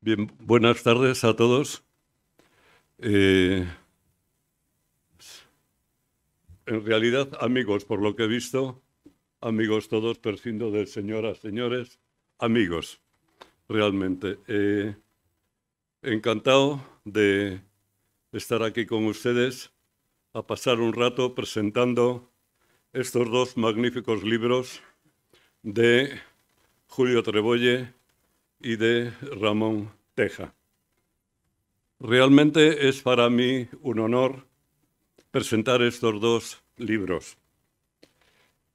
buenas tardes a todos. Eh, en realidad, amigos, por lo que he visto, amigos todos, perfindo de señoras, señores, amigos, realmente. Eh, encantado de estar aquí con ustedes a pasar un rato presentando estos dos magníficos libros de Julio Trebolle y de Ramón Teja. Realmente es para mí un honor presentar estos dos libros.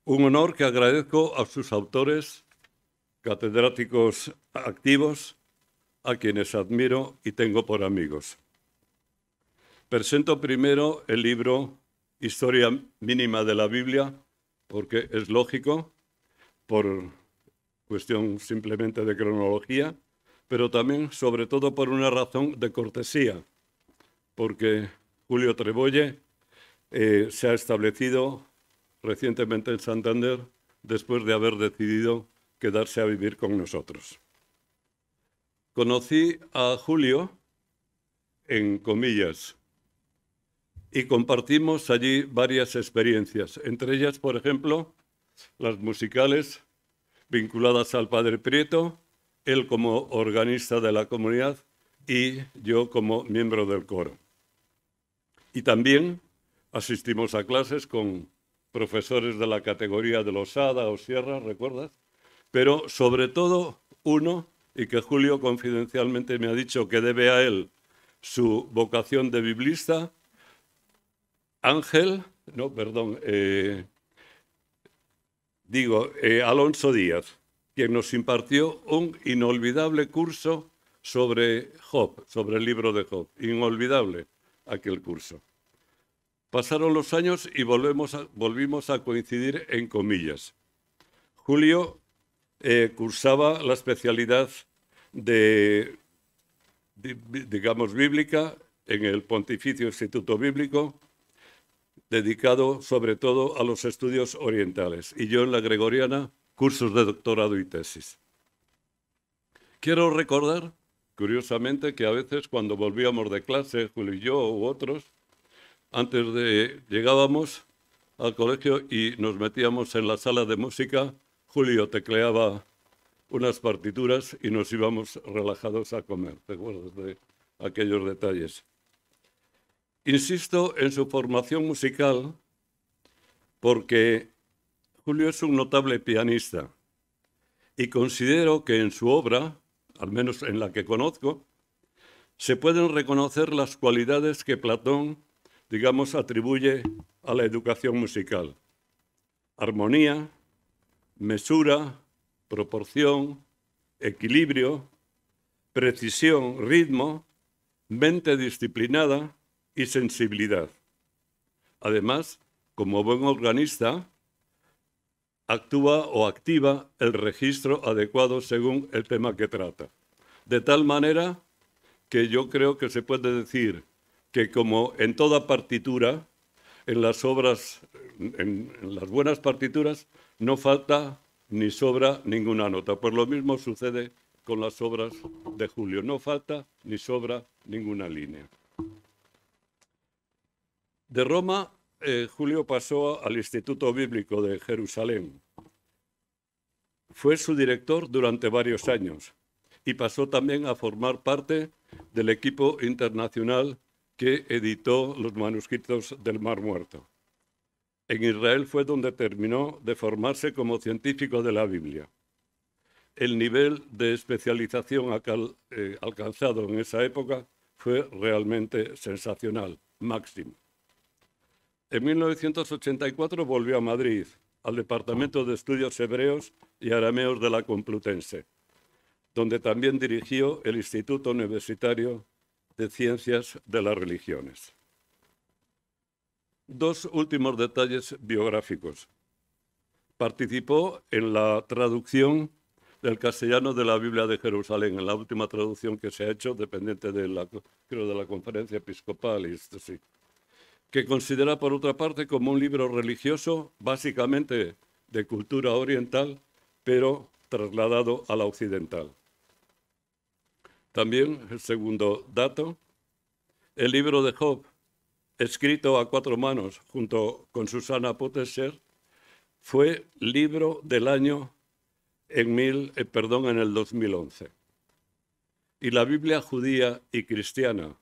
Un honor que agradezco a sus autores, catedráticos activos, a quienes admiro y tengo por amigos. Presento primero el libro Historia mínima de la Biblia, porque es lógico, por cuestión simplemente de cronología, pero también, sobre todo, por una razón de cortesía, porque Julio Trebolle eh, se ha establecido recientemente en Santander después de haber decidido quedarse a vivir con nosotros. Conocí a Julio, en comillas, y compartimos allí varias experiencias, entre ellas, por ejemplo, las musicales vinculadas al Padre Prieto, él como organista de la comunidad y yo como miembro del coro. Y también asistimos a clases con profesores de la categoría de Losada o Sierra, ¿recuerdas? Pero sobre todo uno, y que Julio confidencialmente me ha dicho que debe a él su vocación de biblista, Ángel, no, perdón, eh, digo, eh, Alonso Díaz, quien nos impartió un inolvidable curso sobre Job, sobre el libro de Job. Inolvidable aquel curso. Pasaron los años y volvimos a coincidir en comillas. Julio eh, cursaba la especialidad de, de, digamos, bíblica en el Pontificio Instituto Bíblico dedicado sobre todo a los estudios orientales, y yo en la Gregoriana, cursos de doctorado y tesis. Quiero recordar, curiosamente, que a veces cuando volvíamos de clase, Julio y yo u otros, antes de llegábamos al colegio y nos metíamos en la sala de música, Julio tecleaba unas partituras y nos íbamos relajados a comer. ¿Te de aquellos detalles? Insisto en su formación musical porque Julio es un notable pianista y considero que en su obra, al menos en la que conozco, se pueden reconocer las cualidades que Platón, digamos, atribuye a la educación musical. Armonía, mesura, proporción, equilibrio, precisión, ritmo, mente disciplinada, y sensibilidad. Además, como buen organista, actúa o activa el registro adecuado según el tema que trata. De tal manera que yo creo que se puede decir que como en toda partitura, en las obras, en, las buenas partituras, no falta ni sobra ninguna nota. Pues lo mismo sucede con las obras de Julio. No falta ni sobra ninguna línea. De Roma, eh, Julio pasó al Instituto Bíblico de Jerusalén. Fue su director durante varios años y pasó también a formar parte del equipo internacional que editó los manuscritos del Mar Muerto. En Israel fue donde terminó de formarse como científico de la Biblia. El nivel de especialización eh, alcanzado en esa época fue realmente sensacional, máximo. En 1984 volvió a Madrid, al Departamento de Estudios Hebreos y Arameos de la Complutense, donde también dirigió el Instituto Universitario de Ciencias de las Religiones. Dos últimos detalles biográficos. Participó en la traducción del castellano de la Biblia de Jerusalén, en la última traducción que se ha hecho, dependiente de la, de la conferencia episcopal. Y que considera por otra parte como un libro religioso, básicamente de cultura oriental, pero trasladado a la occidental. También, el segundo dato, el libro de Job, escrito a cuatro manos junto con Susana Poteser, fue libro del año en, mil, eh, perdón, en el 2011. Y la Biblia judía y cristiana,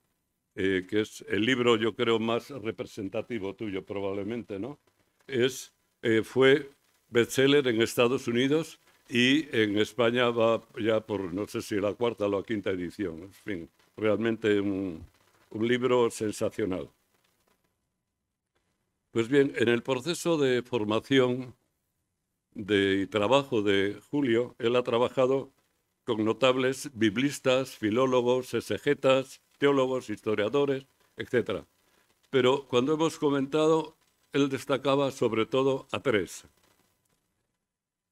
eh, que es el libro yo creo más representativo tuyo probablemente, ¿no? Es, eh, fue bestseller en Estados Unidos y en España va ya por, no sé si la cuarta o la quinta edición. En fin, realmente un, libro sensacional. Pues bien, en el proceso de formación de, y trabajo de Julio, él ha trabajado con notables biblistas, filólogos, exegetas, teólogos, historiadores, etc. Pero cuando hemos comentado, él destacaba sobre todo a tres.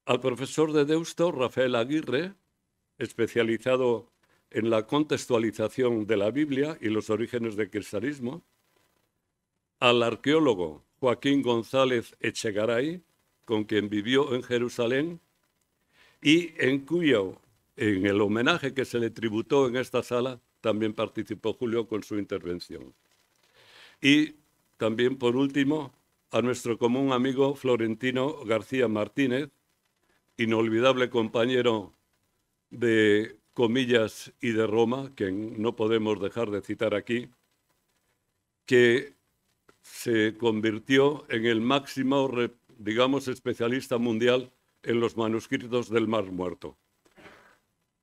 Al profesor de Deusto, Rafael Aguirre, especializado en la contextualización de la Biblia y los orígenes del cristianismo, al arqueólogo Joaquín González Echegaray, con quien vivió en Jerusalén, y en cuyo, en el homenaje que se le tributó en esta sala, también participó Julio con su intervención. Y también, por último, a nuestro común amigo Florentino García Martínez, inolvidable compañero de comillas y de Roma, que no podemos dejar de citar aquí, que se convirtió en el máximo, digamos, especialista mundial en los manuscritos del Mar Muerto.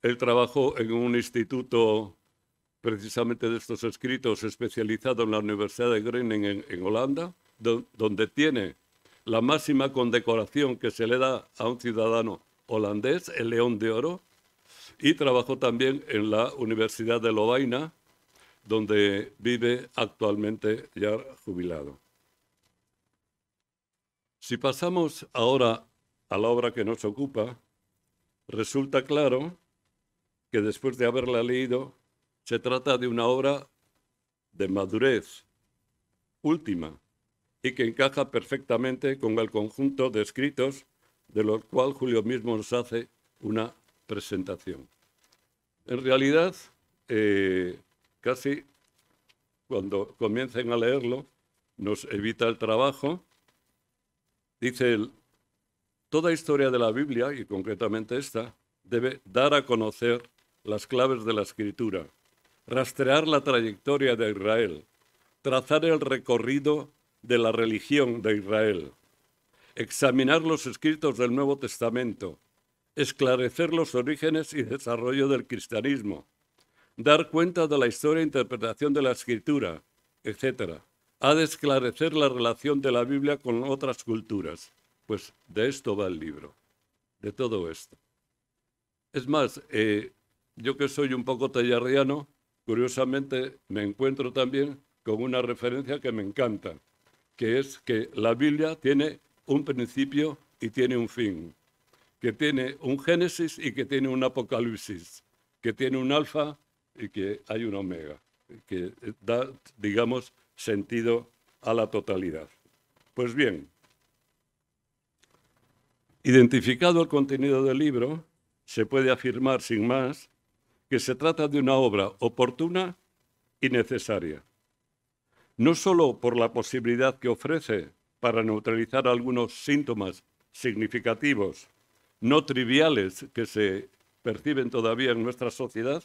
Él trabajó en un instituto precisamente de estos escritos, especializado en la Universidad de Groningen en, Holanda, donde tiene la máxima condecoración que se le da a un ciudadano holandés, el León de Oro, y trabajó también en la Universidad de Lovaina, donde vive actualmente ya jubilado. Si pasamos ahora a la obra que nos ocupa, resulta claro que después de haberla leído se trata de una obra de madurez última y que encaja perfectamente con el conjunto de escritos de los cuales Julio mismo nos hace una presentación. En realidad, eh, casi cuando comiencen a leerlo, nos evita el trabajo. Dice él, toda historia de la Biblia, y concretamente esta, debe dar a conocer las claves de la escritura, rastrear la trayectoria de Israel, trazar el recorrido de la religión de Israel, examinar los escritos del Nuevo Testamento, esclarecer los orígenes y desarrollo del cristianismo, dar cuenta de la historia e interpretación de la escritura, etc. Ha de esclarecer la relación de la Biblia con otras culturas. Pues de esto va el libro, de todo esto. Es más, eh, yo que soy un poco tallarriano curiosamente me encuentro también con una referencia que me encanta, que es que la Biblia tiene un principio y tiene un fin, que tiene un Génesis y que tiene un Apocalipsis, que tiene un alfa y que hay un omega, que da, digamos, sentido a la totalidad. Pues bien, identificado el contenido del libro, se puede afirmar sin más que se trata de una obra oportuna y necesaria, no solo por la posibilidad que ofrece para neutralizar algunos síntomas significativos, no triviales que se perciben todavía en nuestra sociedad,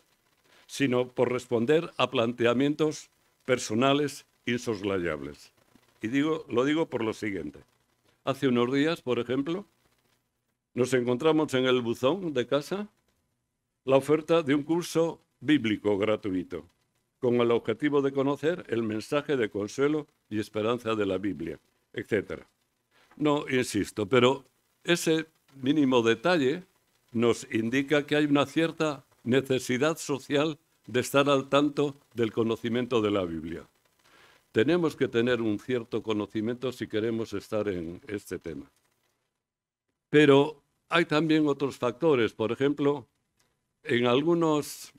sino por responder a planteamientos personales insoslayables. Y digo, lo digo por lo siguiente. Hace unos días, por ejemplo, nos encontramos en el buzón de casa la oferta de un curso bíblico gratuito, con el objetivo de conocer el mensaje de consuelo y esperanza de la Biblia, etc. No, insisto, pero ese mínimo detalle nos indica que hay una cierta necesidad social de estar al tanto del conocimiento de la Biblia. Tenemos que tener un cierto conocimiento si queremos estar en este tema. Pero hay también otros factores, por ejemplo, en, algunos,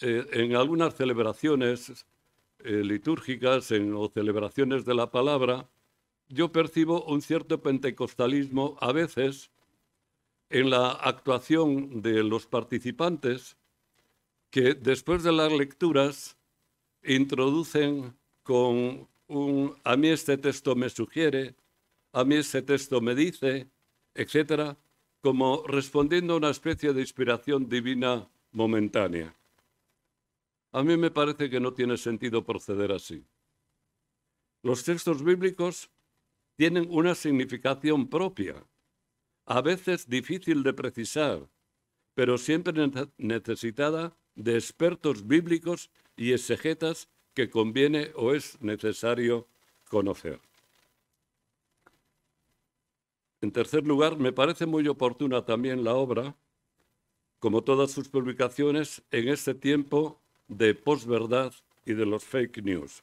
eh, en algunas celebraciones eh, litúrgicas en, o celebraciones de la palabra, yo percibo un cierto pentecostalismo a veces en la actuación de los participantes que después de las lecturas introducen con un a mí este texto me sugiere, a mí este texto me dice, etcétera, como respondiendo a una especie de inspiración divina momentánea. A mí me parece que no tiene sentido proceder así. Los textos bíblicos tienen una significación propia, a veces difícil de precisar, pero siempre necesitada de expertos bíblicos y exegetas que conviene o es necesario conocer. En tercer lugar, me parece muy oportuna también la obra, como todas sus publicaciones, en este tiempo de posverdad y de los fake news.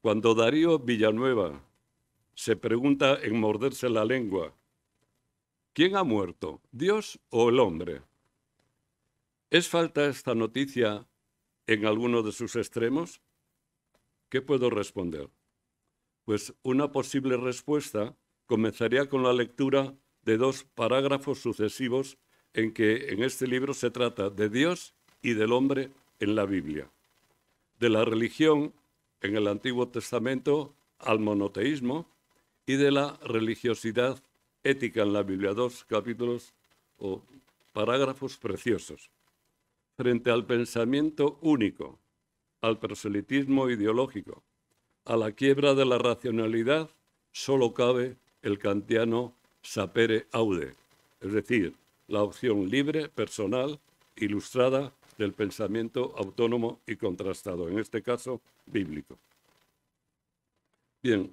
Cuando Darío Villanueva se pregunta en morderse la lengua, ¿quién ha muerto, Dios o el hombre? ¿Es falta esta noticia en alguno de sus extremos? ¿Qué puedo responder? Pues una posible respuesta comenzaría con la lectura de dos parágrafos sucesivos en que en este libro se trata de Dios y del hombre en la Biblia, de la religión en el Antiguo Testamento al monoteísmo y de la religiosidad ética en la Biblia, dos capítulos o parágrafos preciosos. Frente al pensamiento único, al proselitismo ideológico, a la quiebra de la racionalidad, solo cabe el kantiano sapere aude, es decir, la opción libre, personal, ilustrada del pensamiento autónomo y contrastado, en este caso bíblico. Bien,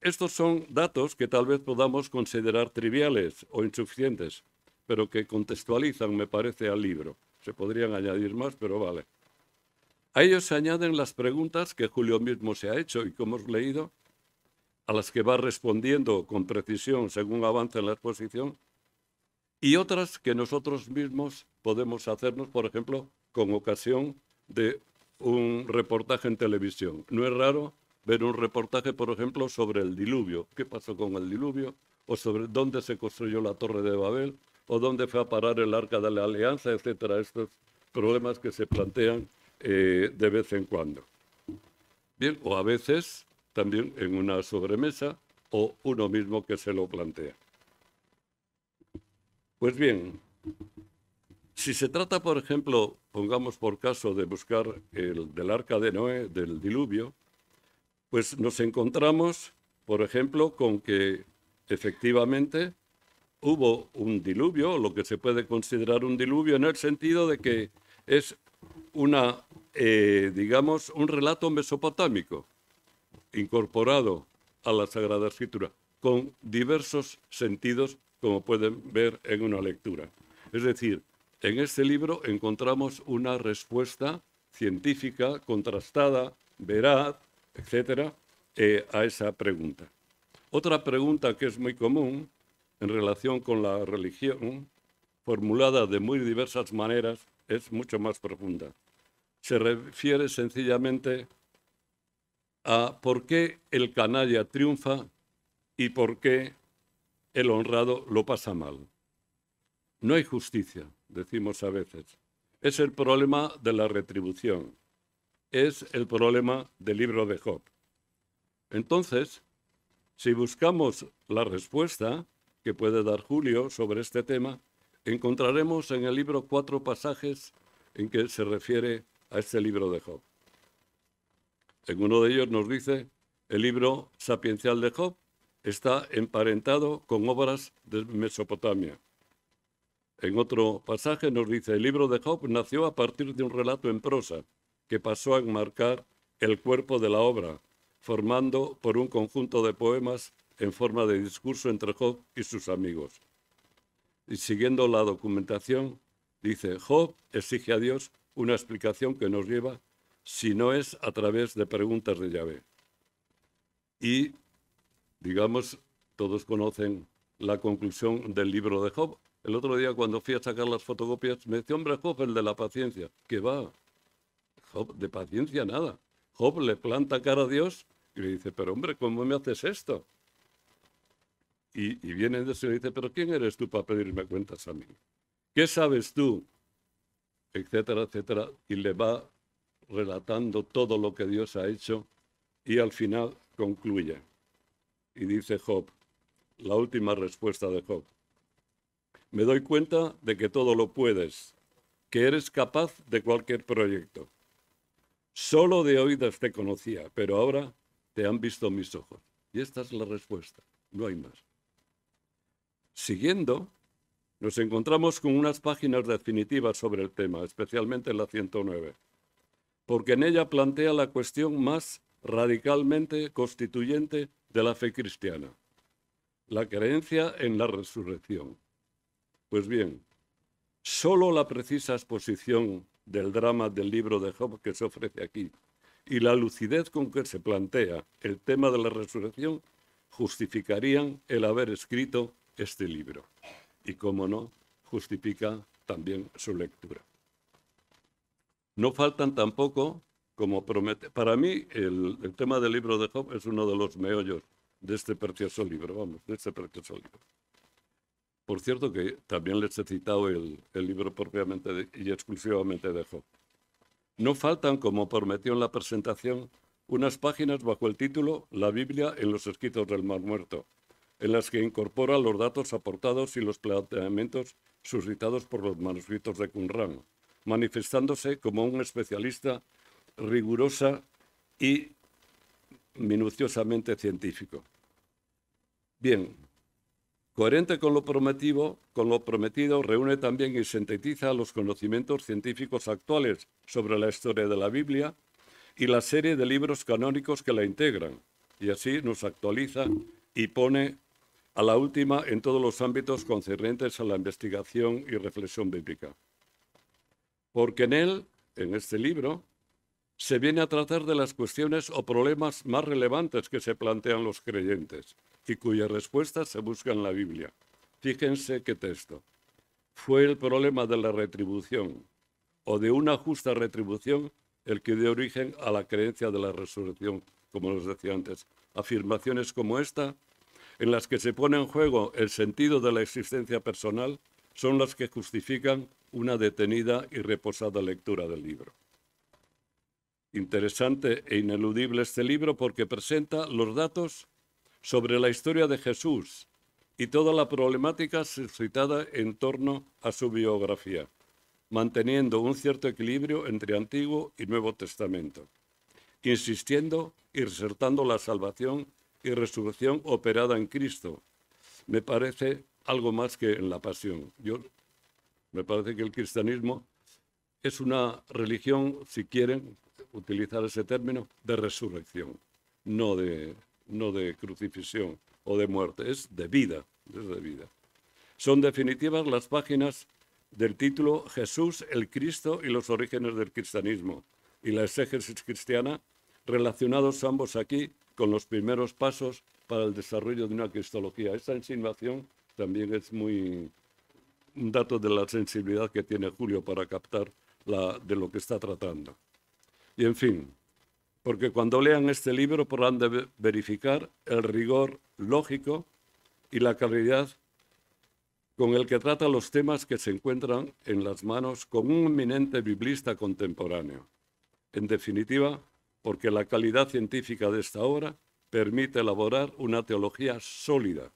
estos son datos que tal vez podamos considerar triviales o insuficientes, pero que contextualizan, me parece, al libro. Se podrían añadir más, pero vale. A ellos se añaden las preguntas que Julio mismo se ha hecho y que hemos leído a las que va respondiendo con precisión según avanza la exposición, y otras que nosotros mismos podemos hacernos, por ejemplo, con ocasión de un reportaje en televisión. No es raro ver un reportaje, por ejemplo, sobre el diluvio, qué pasó con el diluvio, o sobre dónde se construyó la Torre de Babel, o dónde fue a parar el Arca de la Alianza, etcétera. Estos problemas que se plantean eh, de vez en cuando. Bien, o a veces también en una sobremesa o uno mismo que se lo plantea. Pues bien, si se trata, por ejemplo, pongamos por caso de buscar el del arca de Noé, del diluvio, pues nos encontramos, por ejemplo, con que efectivamente hubo un diluvio, lo que se puede considerar un diluvio en el sentido de que es una, eh, digamos, un relato mesopotámico incorporado a la Sagrada Escritura con diversos sentidos como pueden ver en una lectura. Es decir, en este libro encontramos una respuesta científica, contrastada, veraz, etcétera, eh, a esa pregunta. Otra pregunta que es muy común en relación con la religión, formulada de muy diversas maneras, es mucho más profunda. Se refiere sencillamente a por qué el canalla triunfa y por qué el honrado lo pasa mal. No hay justicia, decimos a veces. Es el problema de la retribución. Es el problema del libro de Job. Entonces, si buscamos la respuesta que puede dar Julio sobre este tema, encontraremos en el libro cuatro pasajes en que se refiere a este libro de Job. En uno de ellos nos dice, el libro sapiencial de Job está emparentado con obras de Mesopotamia. En otro pasaje nos dice, el libro de Job nació a partir de un relato en prosa que pasó a enmarcar el cuerpo de la obra, formando por un conjunto de poemas en forma de discurso entre Job y sus amigos. Y siguiendo la documentación, dice, Job exige a Dios una explicación que nos lleva a si no es a través de preguntas de llave. Y, digamos, todos conocen la conclusión del libro de Job. El otro día cuando fui a sacar las fotocopias me decía, hombre, Job, el de la paciencia. ¿Qué va? Job, de paciencia nada. Job le planta cara a Dios y le dice, pero hombre, ¿cómo me haces esto? Y, y viene Dios y le dice, pero ¿quién eres tú para pedirme cuentas a mí? ¿Qué sabes tú? Etcétera, etcétera. Y le va relatando todo lo que Dios ha hecho y al final concluye. Y dice Job, la última respuesta de Job. Me doy cuenta de que todo lo puedes, que eres capaz de cualquier proyecto. Solo de oídas te conocía, pero ahora te han visto mis ojos. Y esta es la respuesta, no hay más. Siguiendo, nos encontramos con unas páginas definitivas sobre el tema, especialmente la 109 porque en ella plantea la cuestión más radicalmente constituyente de la fe cristiana, la creencia en la resurrección. Pues bien, solo la precisa exposición del drama del libro de Job que se ofrece aquí y la lucidez con que se plantea el tema de la resurrección justificarían el haber escrito este libro. Y como no, justifica también su lectura. No faltan tampoco, como promete, para mí el, tema del libro de Job es uno de los meollos de este precioso libro, vamos, de este precioso libro. Por cierto que también les he citado el, libro propiamente y exclusivamente de Job. No faltan, como prometió en la presentación, unas páginas bajo el título La Biblia en los escritos del Mar Muerto, en las que incorpora los datos aportados y los planteamientos suscitados por los manuscritos de Qumran, manifestándose como un especialista rigurosa y minuciosamente científico. Bien, coherente con lo, prometido, con lo prometido, reúne también y sintetiza los conocimientos científicos actuales sobre la historia de la Biblia y la serie de libros canónicos que la integran, y así nos actualiza y pone a la última en todos los ámbitos concernientes a la investigación y reflexión bíblica porque en él, en este libro, se viene a tratar de las cuestiones o problemas más relevantes que se plantean los creyentes y cuyas respuestas se buscan en la Biblia. Fíjense qué texto. Fue el problema de la retribución o de una justa retribución el que dio origen a la creencia de la resurrección, como les decía antes. Afirmaciones como esta, en las que se pone en juego el sentido de la existencia personal, son las que justifican una detenida y reposada lectura del libro. Interesante e ineludible este libro porque presenta los datos sobre la historia de Jesús y toda la problemática suscitada en torno a su biografía, manteniendo un cierto equilibrio entre Antiguo y Nuevo Testamento, insistiendo y resaltando la salvación y resurrección operada en Cristo. Me parece algo más que en la pasión. Yo me parece que el cristianismo es una religión, si quieren utilizar ese término, de resurrección, no de, no de crucifixión o de muerte, es de vida, de vida. Son definitivas las páginas del título Jesús, el Cristo y los orígenes del cristianismo y la exégesis cristiana, relacionados ambos aquí con los primeros pasos para el desarrollo de una cristología. Esta insinuación también es muy, un dato de la sensibilidad que tiene Julio para captar la, de lo que está tratando. Y en fin, porque cuando lean este libro podrán verificar el rigor lógico y la calidad con el que trata los temas que se encuentran en las manos con un eminente biblista contemporáneo. En definitiva, porque la calidad científica de esta obra permite elaborar una teología sólida,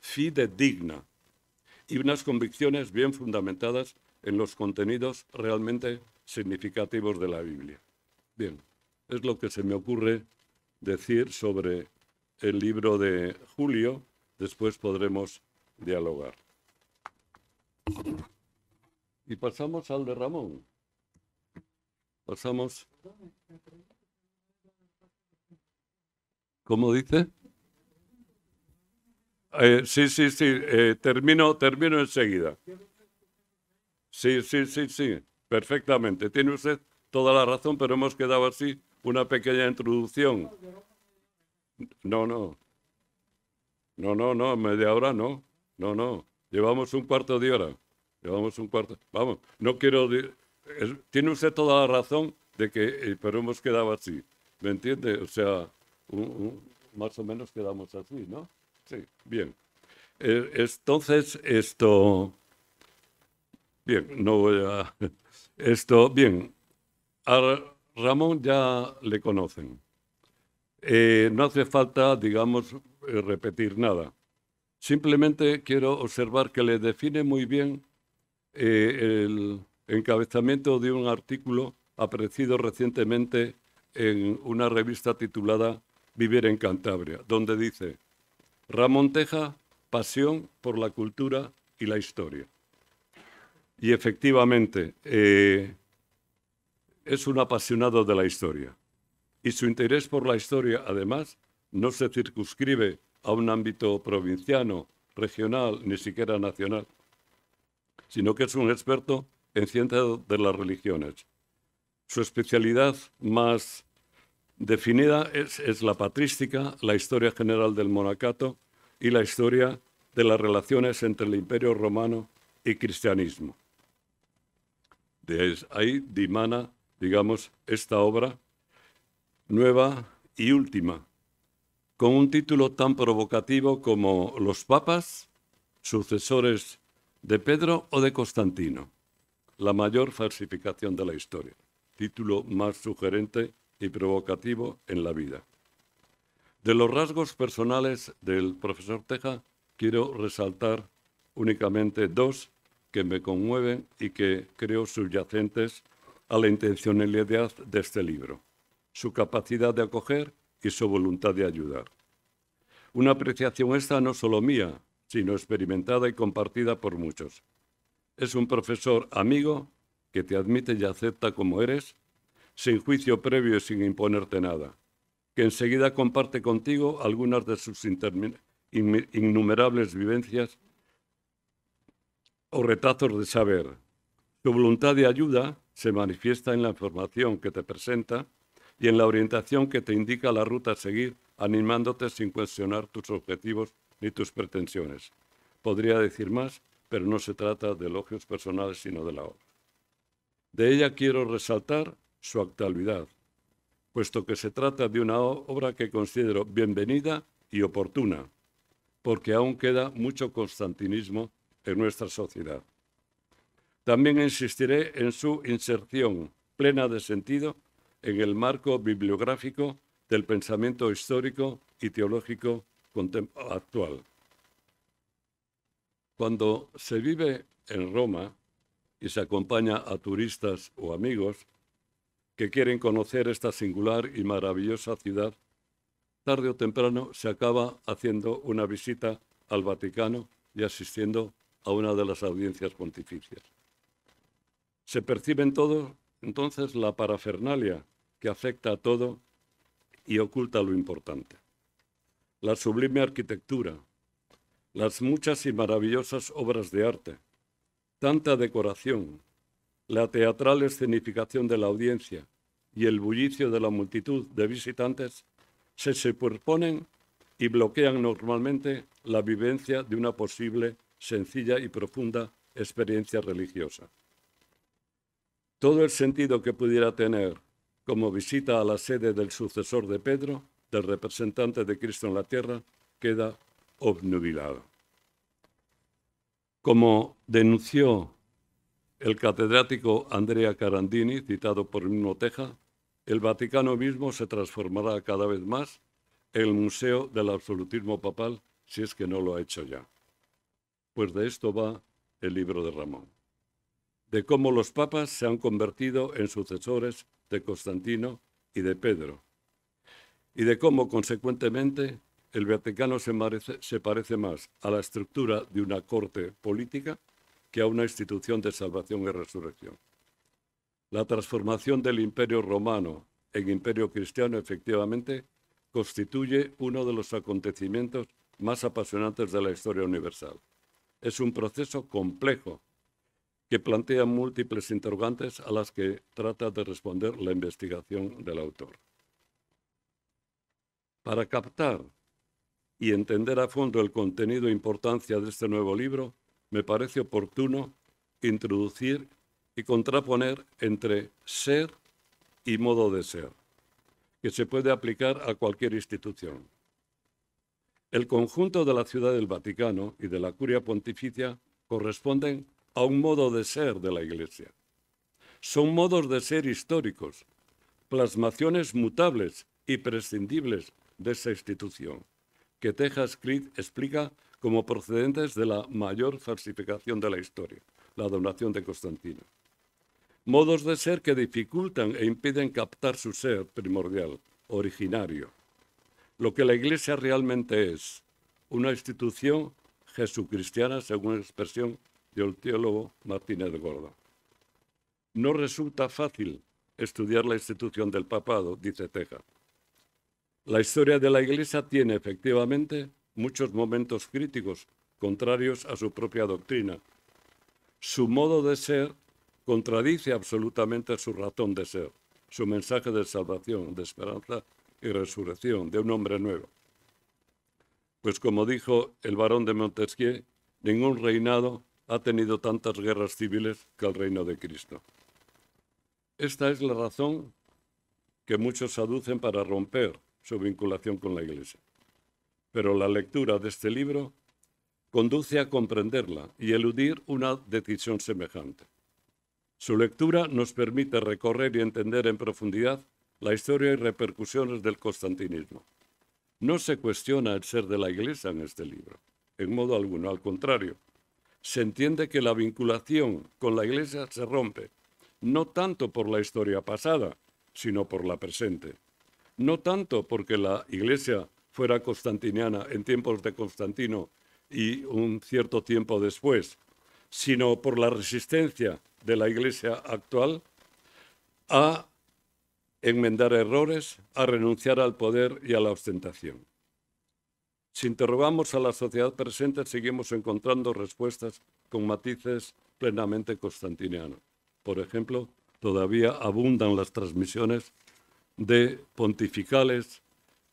fide digna y unas convicciones bien fundamentadas en los contenidos realmente significativos de la Biblia. Bien, es lo que se me ocurre decir sobre el libro de Julio, después podremos dialogar. Y pasamos al de Ramón. Pasamos. ¿Cómo dice? Eh, sí, sí, sí, eh, termino, termino enseguida. Sí, sí, sí, sí, perfectamente. Tiene usted toda la razón, pero hemos quedado así una pequeña introducción. No, no. No, no, no, media hora no. No, no. Llevamos un cuarto de hora. Llevamos un cuarto. Vamos, no quiero. Tiene usted toda la razón de que. Eh, pero hemos quedado así. ¿Me entiende? O sea, más o menos quedamos así, ¿no? Sí, bien. Eh, entonces, esto... Bien, no voy a... Esto, bien. A Ramón ya le conocen. Eh, no hace falta, digamos, eh, repetir nada. Simplemente quiero observar que le define muy bien el encabezamiento de un artículo aparecido recientemente en una revista titulada Vivir en Cantabria, donde dice, Ramón Teja, pasión por la cultura y la historia. Y efectivamente, eh, es un apasionado de la historia. Y su interés por la historia, además, no se circunscribe a un ámbito provinciano, regional, ni siquiera nacional, sino que es un experto en ciencia de las religiones. Su especialidad más Definida es, la patrística, la historia general del monacato y la historia de las relaciones entre el imperio romano y cristianismo. De ahí dimana, digamos, esta obra nueva y última, con un título tan provocativo como Los papas, sucesores de Pedro o de Constantino, la mayor falsificación de la historia, título más sugerente y provocativo en la vida. De los rasgos personales del profesor Teja, quiero resaltar únicamente dos que me conmueven y que creo subyacentes a la intencionalidad de este libro, su capacidad de acoger y su voluntad de ayudar. Una apreciación esta no solo mía, sino experimentada y compartida por muchos. Es un profesor amigo que te admite y acepta como eres sin juicio previo y sin imponerte nada, que enseguida comparte contigo algunas de sus innumerables vivencias o retazos de saber. Tu voluntad de ayuda se manifiesta en la información que te presenta y en la orientación que te indica la ruta a seguir, animándote sin cuestionar tus objetivos ni tus pretensiones. Podría decir más, pero no se trata de elogios personales, sino de la obra. De ella quiero resaltar su actualidad, puesto que se trata de una obra que considero bienvenida y oportuna, porque aún queda mucho constantinismo en nuestra sociedad. También insistiré en su inserción plena de sentido en el marco bibliográfico del pensamiento histórico y teológico actual. Cuando se vive en Roma y se acompaña a turistas o amigos, que quieren conocer esta singular y maravillosa ciudad, tarde o temprano se acaba haciendo una visita al Vaticano y asistiendo a una de las audiencias pontificias. Se percibe en todo entonces la parafernalia que afecta a todo y oculta lo importante. La sublime arquitectura, las muchas y maravillosas obras de arte, tanta decoración, la teatral escenificación de la audiencia y el bullicio de la multitud de visitantes se superponen y bloquean normalmente la vivencia de una posible, sencilla y profunda experiencia religiosa. Todo el sentido que pudiera tener como visita a la sede del sucesor de Pedro, del representante de Cristo en la tierra, queda obnubilado. Como denunció el catedrático Andrea Carandini, citado por Nuno Teja, el Vaticano mismo se transformará cada vez más en el museo del absolutismo papal, si es que no lo ha hecho ya. Pues de esto va el libro de Ramón, de cómo los papas se han convertido en sucesores de Constantino y de Pedro, y de cómo, consecuentemente, el Vaticano se parece más a la estructura de una corte política que a una institución de salvación y resurrección. La transformación del imperio romano en imperio cristiano efectivamente constituye uno de los acontecimientos más apasionantes de la historia universal. Es un proceso complejo que plantea múltiples interrogantes a las que trata de responder la investigación del autor. Para captar y entender a fondo el contenido e importancia de este nuevo libro, me parece oportuno introducir y contraponer entre ser y modo de ser, que se puede aplicar a cualquier institución. El conjunto de la ciudad del Vaticano y de la curia pontificia corresponden a un modo de ser de la Iglesia. Son modos de ser históricos, plasmaciones mutables y prescindibles de esa institución, que Texas Creed explica como procedentes de la mayor falsificación de la historia, la donación de Constantino. Modos de ser que dificultan e impiden captar su ser primordial, originario, lo que la Iglesia realmente es, una institución jesucristiana, según la expresión del teólogo Martínez Gordo. No resulta fácil estudiar la institución del papado, dice Teja. La historia de la Iglesia tiene efectivamente muchos momentos críticos, contrarios a su propia doctrina. Su modo de ser contradice absolutamente su razón de ser, su mensaje de salvación, de esperanza y resurrección de un hombre nuevo. Pues como dijo el barón de Montesquieu, ningún reinado ha tenido tantas guerras civiles que el reino de Cristo. Esta es la razón que muchos aducen para romper su vinculación con la Iglesia pero la lectura de este libro conduce a comprenderla y eludir una decisión semejante. Su lectura nos permite recorrer y entender en profundidad la historia y repercusiones del constantinismo. No se cuestiona el ser de la Iglesia en este libro, en modo alguno, al contrario. Se entiende que la vinculación con la Iglesia se rompe, no tanto por la historia pasada, sino por la presente. No tanto porque la Iglesia fuera constantiniana en tiempos de Constantino y un cierto tiempo después, sino por la resistencia de la Iglesia actual a enmendar errores, a renunciar al poder y a la ostentación. Si interrogamos a la sociedad presente, seguimos encontrando respuestas con matices plenamente constantinianos. Por ejemplo, todavía abundan las transmisiones de pontificales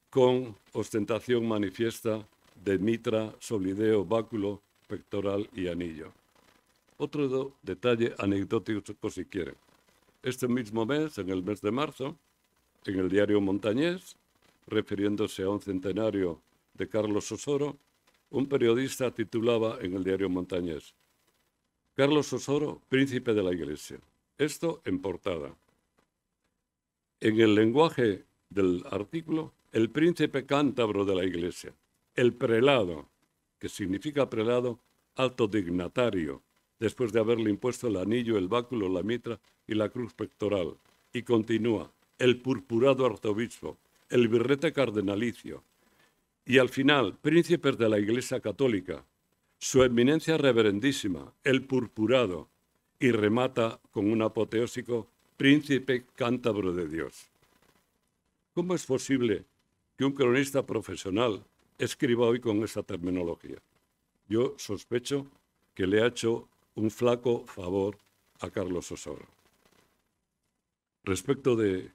con ostentación manifiesta de mitra, solideo, báculo, pectoral y anillo. Otro detalle anecdótico si quieren. Este mismo mes, en el mes de marzo, en el diario Montañés, refiriéndose a un centenario de Carlos Osoro, un periodista titulaba en el diario Montañés, Carlos Osoro, príncipe de la Iglesia. Esto en portada. En el lenguaje del artículo el príncipe cántabro de la iglesia, el prelado, que significa prelado alto dignatario, después de haberle impuesto el anillo, el báculo, la mitra y la cruz pectoral. Y continúa, el purpurado arzobispo, el birrete cardenalicio, y al final, príncipes de la Iglesia Católica, su eminencia reverendísima, el purpurado, y remata con un apoteósico príncipe cántabro de Dios. ¿Cómo es posible que un cronista profesional escriba hoy con esa terminología. Yo sospecho que le ha hecho un flaco favor a Carlos Osoro. Respecto de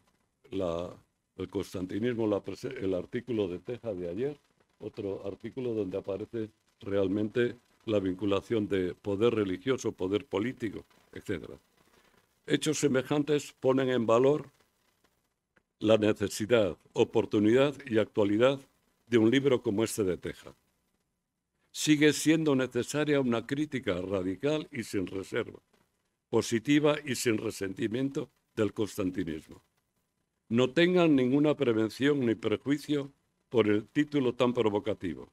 el constantinismo, el artículo de Teja de ayer, otro artículo donde aparece realmente la vinculación de poder religioso, poder político, etc. Hechos semejantes ponen en valor la necesidad, oportunidad y actualidad de un libro como este de Teja. Sigue siendo necesaria una crítica radical y sin reserva, positiva y sin resentimiento del constantinismo. No tengan ninguna prevención ni prejuicio por el título tan provocativo.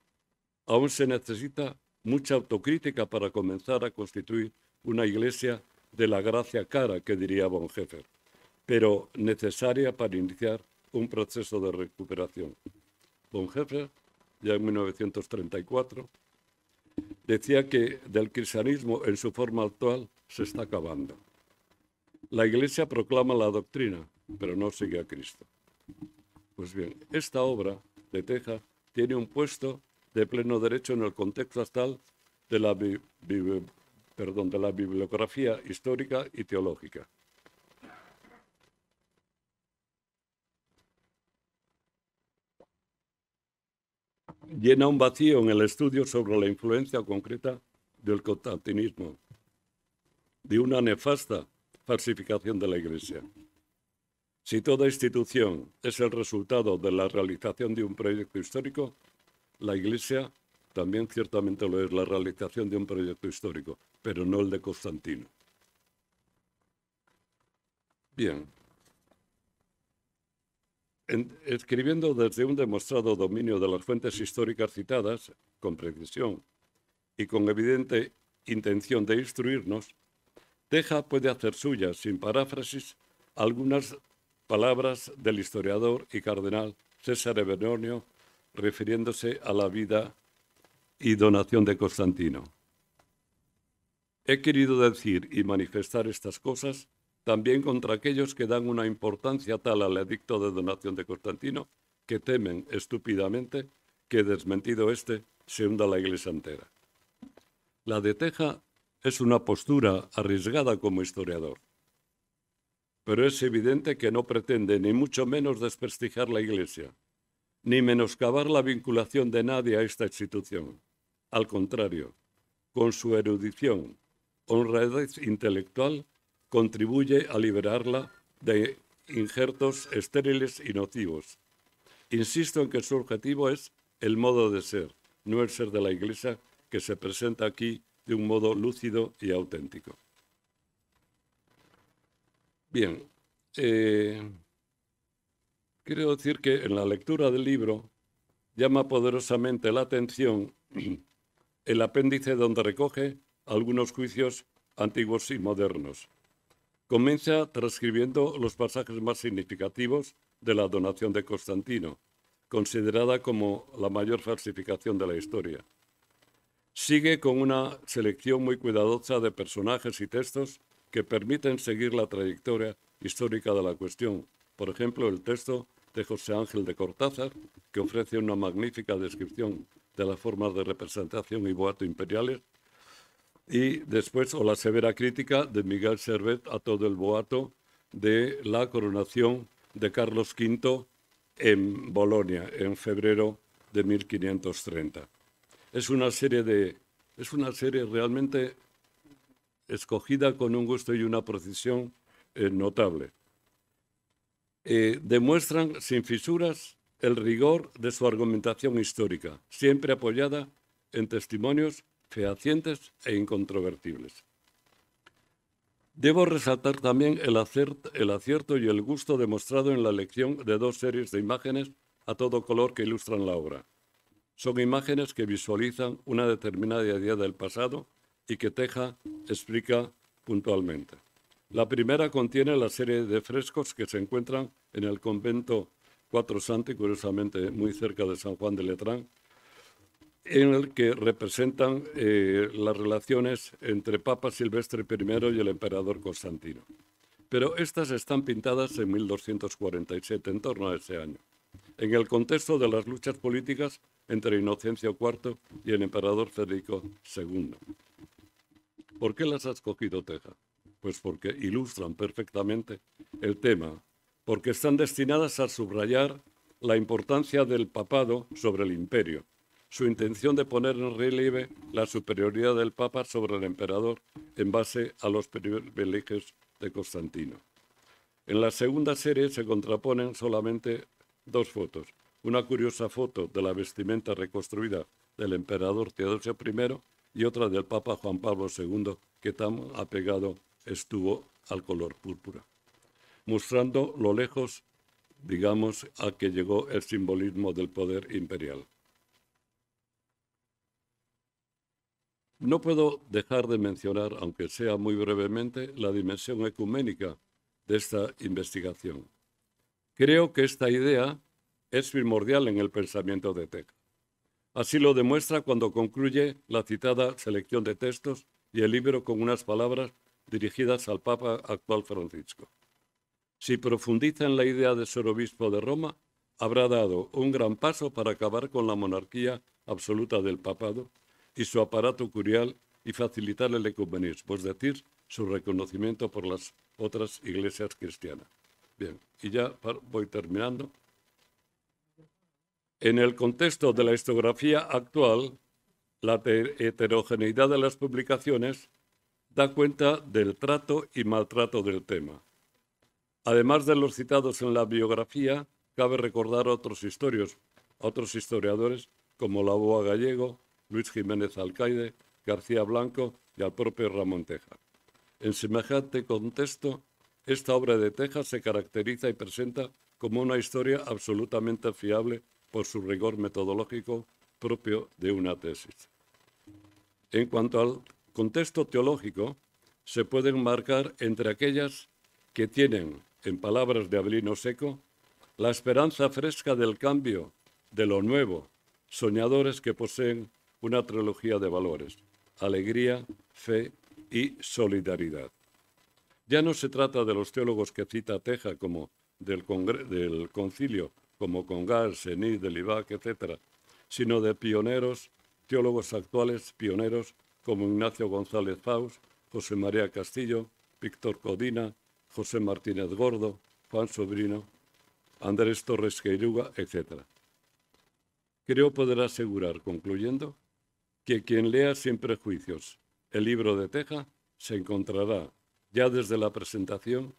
Aún se necesita mucha autocrítica para comenzar a constituir una iglesia de la gracia cara, que diría Bonhoeffer pero necesaria para iniciar un proceso de recuperación. Bonhoeffer, ya en 1934, decía que del cristianismo en su forma actual se está acabando. La Iglesia proclama la doctrina, pero no sigue a Cristo. Pues bien, esta obra de Teja tiene un puesto de pleno derecho en el contexto actual de la, de la bibliografía histórica y teológica. llena un vacío en el estudio sobre la influencia concreta del constantinismo, de una nefasta falsificación de la Iglesia. Si toda institución es el resultado de la realización de un proyecto histórico, la Iglesia también ciertamente lo es, la realización de un proyecto histórico, pero no el de Constantino. Bien, escribiendo desde un demostrado dominio de las fuentes históricas citadas, con precisión y con evidente intención de instruirnos, Teja puede hacer suyas, sin paráfrasis, algunas palabras del historiador y cardenal César benonio refiriéndose a la vida y donación de Constantino. He querido decir y manifestar estas cosas también contra aquellos que dan una importancia tal al edicto de donación de Constantino que temen estúpidamente que desmentido este se hunda la iglesia entera. La de Teja es una postura arriesgada como historiador, pero es evidente que no pretende ni mucho menos desprestigiar la iglesia, ni menoscabar la vinculación de nadie a esta institución. Al contrario, con su erudición, honradez intelectual, contribuye a liberarla de injertos estériles y nocivos. Insisto en que su objetivo es el modo de ser, no el ser de la Iglesia que se presenta aquí de un modo lúcido y auténtico. Bien, eh, quiero decir que en la lectura del libro llama poderosamente la atención el apéndice donde recoge algunos juicios antiguos y modernos comienza transcribiendo los pasajes más significativos de la donación de Constantino, considerada como la mayor falsificación de la historia. Sigue con una selección muy cuidadosa de personajes y textos que permiten seguir la trayectoria histórica de la cuestión. Por ejemplo, el texto de José Ángel de Cortázar, que ofrece una magnífica descripción de las formas de representación y boato imperiales y después o la severa crítica de Miguel Servet a todo el boato de la coronación de Carlos V en Bolonia en febrero de 1530. Es una serie es una serie realmente escogida con un gusto y una precisión eh, notable. Eh, demuestran sin fisuras el rigor de su argumentación histórica, siempre apoyada en testimonios fehacientes e incontrovertibles. Debo resaltar también el, acierto, y el gusto demostrado en la elección de dos series de imágenes a todo color que ilustran la obra. Son imágenes que visualizan una determinada idea del pasado y que Teja explica puntualmente. La primera contiene la serie de frescos que se encuentran en el convento Cuatro Santi, curiosamente muy cerca de San Juan de Letrán, en el que representan eh, las relaciones entre Papa Silvestre I y el emperador Constantino. Pero estas están pintadas en 1247, en torno a ese año, en el contexto de las luchas políticas entre Inocencio IV y el emperador Federico II. ¿Por qué las ha escogido Teja? Pues porque ilustran perfectamente el tema, porque están destinadas a subrayar la importancia del papado sobre el imperio su intención de poner en relieve la superioridad del Papa sobre el emperador en base a los privilegios de Constantino. En la segunda serie se contraponen solamente dos fotos. Una curiosa foto de la vestimenta reconstruida del emperador Teodosio I y otra del Papa Juan Pablo II, que tan apegado estuvo al color púrpura, mostrando lo lejos, digamos, a que llegó el simbolismo del poder imperial. No puedo dejar de mencionar, aunque sea muy brevemente, la dimensión ecuménica de esta investigación. Creo que esta idea es primordial en el pensamiento de Tec. Así lo demuestra cuando concluye la citada selección de textos y el libro con unas palabras dirigidas al Papa actual Francisco. Si profundiza en la idea de ser obispo de Roma, habrá dado un gran paso para acabar con la monarquía absoluta del papado y su aparato curial y facilitarle el convenir, es pues decir, su reconocimiento por las otras iglesias cristianas. Bien, y ya voy terminando. En el contexto de la historiografía actual, la heterogeneidad de las publicaciones da cuenta del trato y maltrato del tema. Además de los citados en la biografía, cabe recordar otros, historios, otros historiadores como la Laboa Gallego, Luis Jiménez Alcaide, García Blanco y al propio Ramón Teja. En semejante contexto, esta obra de Teja se caracteriza y presenta como una historia absolutamente fiable por su rigor metodológico propio de una tesis. En cuanto al contexto teológico, se pueden marcar entre aquellas que tienen, en palabras de Abelino Seco, la esperanza fresca del cambio, de lo nuevo, soñadores que poseen una trilogía de valores, alegría, fe y solidaridad. Ya no se trata de los teólogos que cita Teja como del, concilio, como Congar, Seniz, Delivac, etc., sino de pioneros, teólogos actuales, pioneros como Ignacio González Faust, José María Castillo, Víctor Codina, José Martínez Gordo, Juan Sobrino, Andrés Torres Queiruga, etc. Creo poder asegurar, concluyendo, que quien lea sin prejuicios el libro de Teja se encontrará, ya desde la presentación,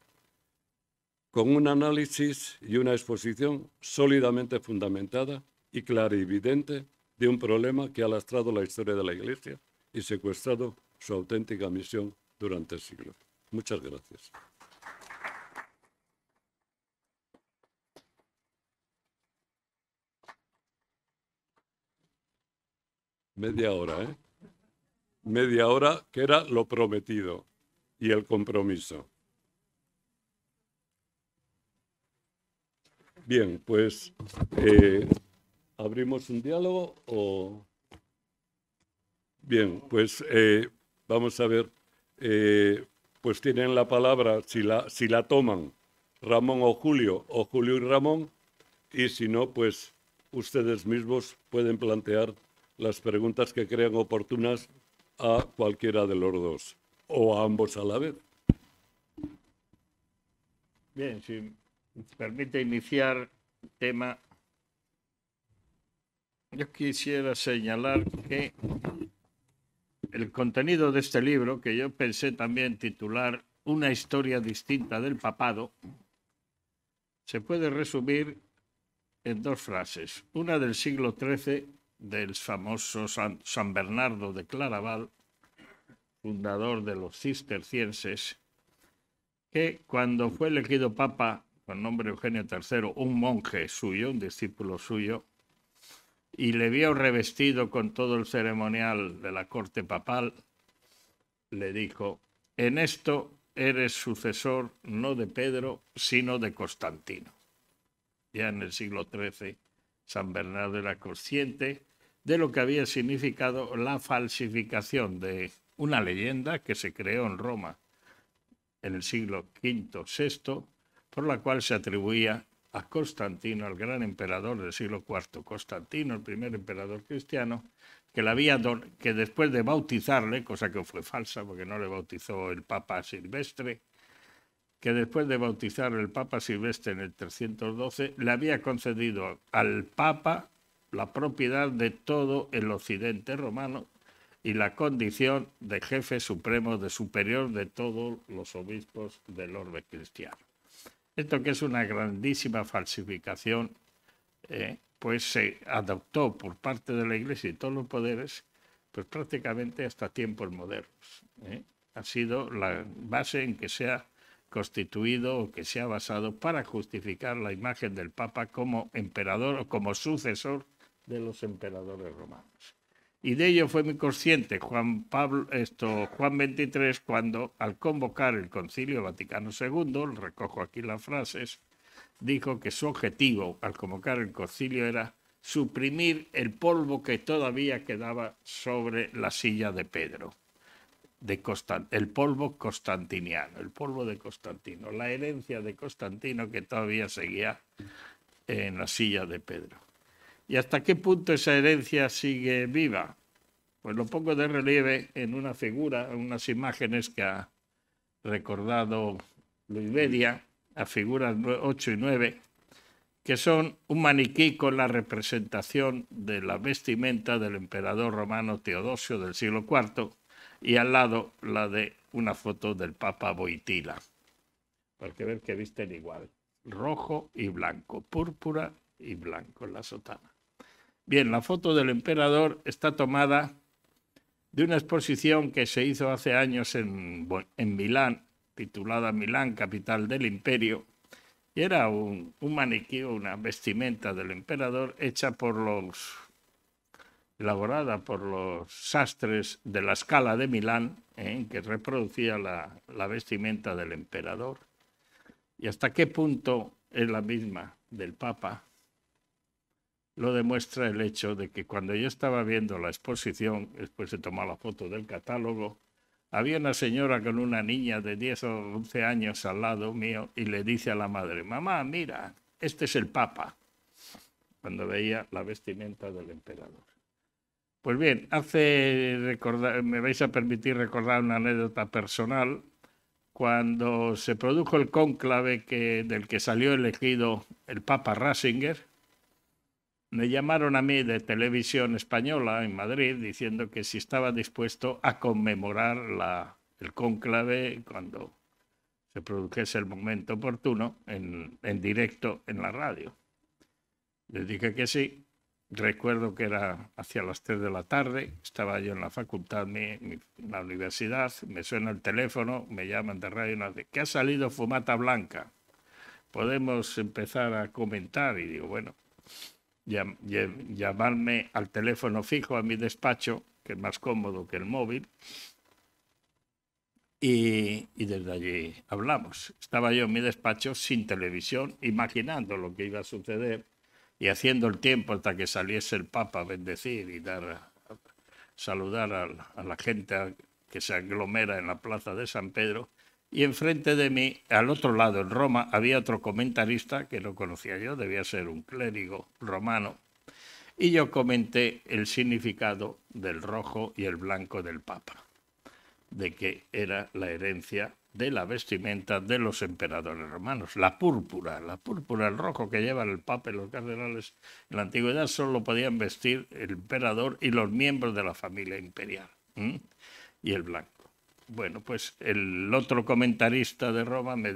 con un análisis y una exposición sólidamente fundamentada y clara y evidente de un problema que ha lastrado la historia de la Iglesia y secuestrado su auténtica misión durante siglos. Muchas gracias. Media hora, ¿eh? Media hora que era lo prometido y el compromiso. Bien, pues eh, abrimos un diálogo o... Bien, pues eh, vamos a ver, eh, pues tienen la palabra, si la, si la toman, Ramón o Julio, o Julio y Ramón, y si no, pues ustedes mismos pueden plantear las preguntas que crean oportunas a cualquiera de los dos o a ambos a la vez. Bien, si permite iniciar tema, yo quisiera señalar que el contenido de este libro, que yo pensé también titular Una historia distinta del papado, se puede resumir en dos frases, una del siglo XIII del famoso San, Bernardo de Claraval, fundador de los cistercienses, que cuando fue elegido papa con nombre Eugenio III, un monje suyo, un discípulo suyo, y le vio revestido con todo el ceremonial de la corte papal, le dijo, en esto eres sucesor no de Pedro, sino de Constantino. Ya en el siglo XIII, San Bernardo era consciente de lo que había significado la falsificación de una leyenda que se creó en Roma en el siglo V-VI, por la cual se atribuía a Constantino, al gran emperador del siglo IV, Constantino, el primer emperador cristiano, que, la había que después de bautizarle, cosa que fue falsa porque no le bautizó el Papa Silvestre, que después de bautizar el Papa Silvestre en el 312, le había concedido al Papa la propiedad de todo el occidente romano y la condición de jefe supremo, de superior de todos los obispos del orbe cristiano. Esto que es una grandísima falsificación, eh, pues se adoptó por parte de la Iglesia y todos los poderes, pues prácticamente hasta tiempos modernos. Eh. Ha sido la base en que se ha constituido o que se ha basado para justificar la imagen del Papa como emperador o como sucesor de los emperadores romanos. Y de ello fue muy consciente Juan, Pablo, esto, Juan 23 cuando, al convocar el Concilio Vaticano II, recojo aquí las frases, dijo que su objetivo al convocar el concilio era suprimir el polvo que todavía quedaba sobre la silla de Pedro, de el polvo constantiniano, el polvo de Constantino, la herencia de Constantino que todavía seguía en la silla de Pedro. ¿Y hasta qué punto esa herencia sigue viva? Pues lo pongo de relieve en una figura, en unas imágenes que ha recordado Luis Media, a figuras 8 y 9, que son un maniquí con la representación de la vestimenta del emperador romano Teodosio del siglo IV y al lado la de una foto del Papa Boitila. Hay que ver que visten igual, rojo y blanco, púrpura y blanco en la sotana. Bien, la foto del emperador está tomada de una exposición que se hizo hace años en, Milán, titulada Milán, capital del imperio, y era un, un maniquí, una vestimenta del emperador hecha por los elaborada por los sastres de la escala de Milán, ¿eh? que reproducía la, vestimenta del emperador. ¿Y hasta qué punto es la misma del Papa? lo demuestra el hecho de que cuando yo estaba viendo la exposición, después de tomar la foto del catálogo, había una señora con una niña de 10 o 11 años al lado mío y le dice a la madre, mamá, mira, este es el Papa, cuando veía la vestimenta del emperador. Pues bien, hace recordar, me vais a permitir recordar una anécdota personal. Cuando se produjo el cónclave que, del que salió elegido el Papa Rasinger, me llamaron a mí de televisión española en Madrid diciendo que si estaba dispuesto a conmemorar el cónclave cuando se produjese el momento oportuno en, directo en la radio. Le dije que sí. Recuerdo que era hacia las 3 de la tarde, estaba yo en la facultad, en la universidad, me suena el teléfono, me llaman de radio y me dicen que ha salido fumata blanca. Podemos empezar a comentar y digo, bueno, llamarme al teléfono fijo a mi despacho, que es más cómodo que el móvil, y, desde allí hablamos. Estaba yo en mi despacho sin televisión, imaginando lo que iba a suceder y haciendo el tiempo hasta que saliese el Papa a bendecir y dar, saludar a la gente que se aglomera en la plaza de San Pedro y enfrente de mí, al otro lado, en Roma, había otro comentarista que no conocía yo, debía ser un clérigo romano. Y yo comenté el significado del rojo y el blanco del Papa, de que era la herencia de la vestimenta de los emperadores romanos. La púrpura, la púrpura, el rojo que llevan el Papa y los cardenales en la antigüedad solo podían vestir el emperador y los miembros de la familia imperial. Y el blanco. Bueno, pues el otro comentarista de Roma me,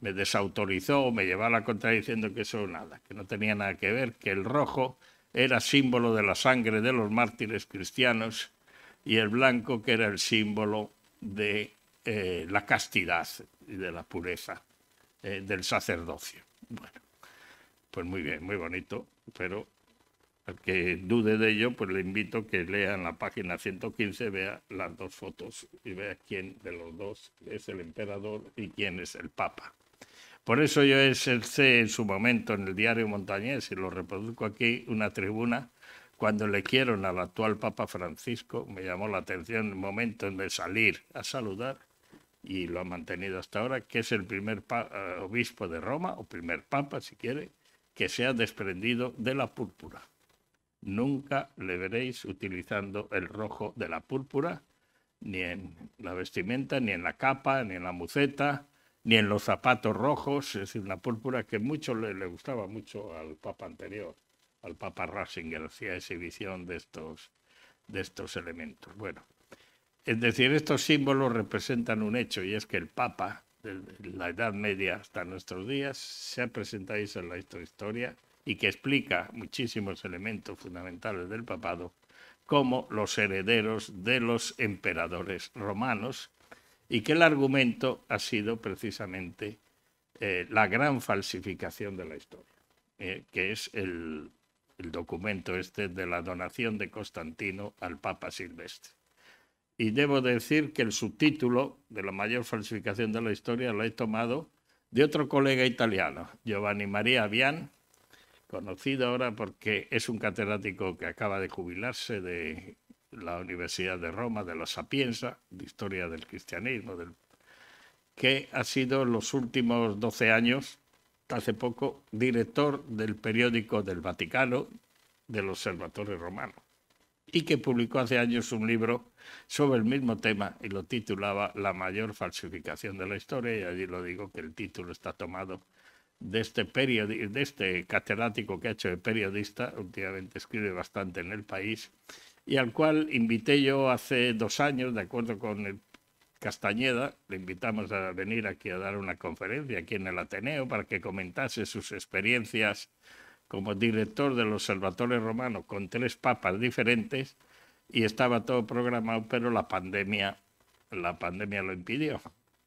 me desautorizó, me llevaba la contra diciendo que eso nada, que no tenía nada que ver, que el rojo era símbolo de la sangre de los mártires cristianos y el blanco que era el símbolo de eh, la castidad y de la pureza eh, del sacerdocio. Bueno, pues muy bien, muy bonito, pero al que dude de ello, pues le invito a que lea en la página 115, vea las dos fotos y vea quién de los dos es el emperador y quién es el papa. Por eso yo sé en su momento en el diario Montañés, y lo reproduzco aquí, una tribuna, cuando le quieren al actual Papa Francisco, me llamó la atención el momento de salir a saludar, y lo ha mantenido hasta ahora, que es el primer eh, obispo de Roma, o primer papa, si quiere, que se ha desprendido de la púrpura. Nunca le veréis utilizando el rojo de la púrpura, ni en la vestimenta, ni en la capa, ni en la muceta, ni en los zapatos rojos, es decir, una púrpura que mucho le, gustaba mucho al Papa anterior, al Papa Ratzinger, hacía exhibición de estos, de estos elementos. Bueno, es decir, estos símbolos representan un hecho y es que el Papa, de la Edad Media hasta nuestros días, se ha presentado en la historia y que explica muchísimos elementos fundamentales del papado, como los herederos de los emperadores romanos, y que el argumento ha sido precisamente eh, la gran falsificación de la historia, eh, que es el, documento este de la donación de Constantino al Papa Silvestre. Y debo decir que el subtítulo de la mayor falsificación de la historia lo he tomado de otro colega italiano, Giovanni Maria Bian conocido ahora porque es un catedrático que acaba de jubilarse de la Universidad de Roma, de la Sapienza, de Historia del Cristianismo, del, que ha sido los últimos 12 años, hace poco, director del periódico del Vaticano, del Observatorio Romano, y que publicó hace años un libro sobre el mismo tema y lo titulaba La mayor falsificación de la historia, y allí lo digo que el título está tomado de este, de este catedrático que ha hecho de periodista, últimamente escribe bastante en el país, y al cual invité yo hace dos años, de acuerdo con Castañeda, le invitamos a venir aquí a dar una conferencia aquí en el Ateneo para que comentase sus experiencias como director del Observatorio Romano con tres papas diferentes y estaba todo programado, pero la pandemia, la pandemia lo impidió.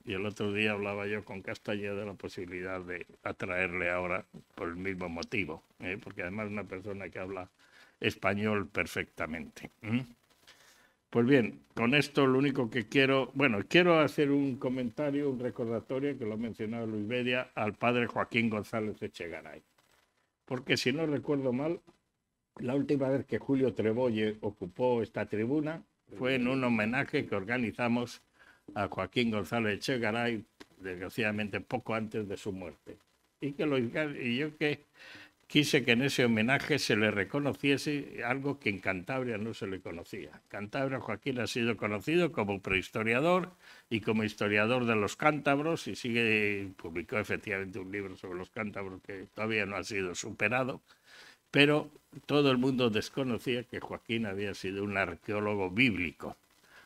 Y el otro día hablaba yo con Castañeda de la posibilidad de atraerle ahora por el mismo motivo, ¿eh? porque además es una persona que habla español perfectamente. Pues bien, con esto lo único que quiero, bueno, quiero hacer un comentario, un recordatorio que lo ha mencionado Luis Bedia al padre Joaquín González Echegaray. Porque si no recuerdo mal, la última vez que Julio Trebolle ocupó esta tribuna fue en un homenaje que organizamos a Joaquín González Chegaray, desgraciadamente poco antes de su muerte. Y, que yo que quise que en ese homenaje se le reconociese algo que en Cantabria no se le conocía. Cantabria Joaquín ha sido conocido como prehistoriador y como historiador de los cántabros y sigue publicó efectivamente un libro sobre los cántabros que todavía no ha sido superado, pero todo el mundo desconocía que Joaquín había sido un arqueólogo bíblico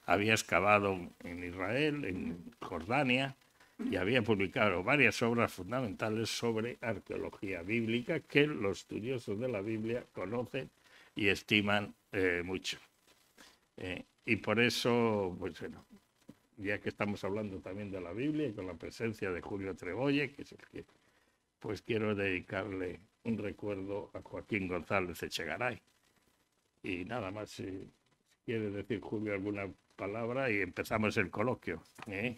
había excavado en Israel, en Jordania, y había publicado varias obras fundamentales sobre arqueología bíblica que los estudiosos de la Biblia conocen y estiman eh, mucho. Eh, y por eso, pues bueno, ya que estamos hablando también de la Biblia y con la presencia de Julio Trebolle, que es el que, pues quiero dedicarle un recuerdo a Joaquín González Echegaray. Y nada más, eh, si quiere decir Julio alguna palabra y empezamos el coloquio. ¿eh?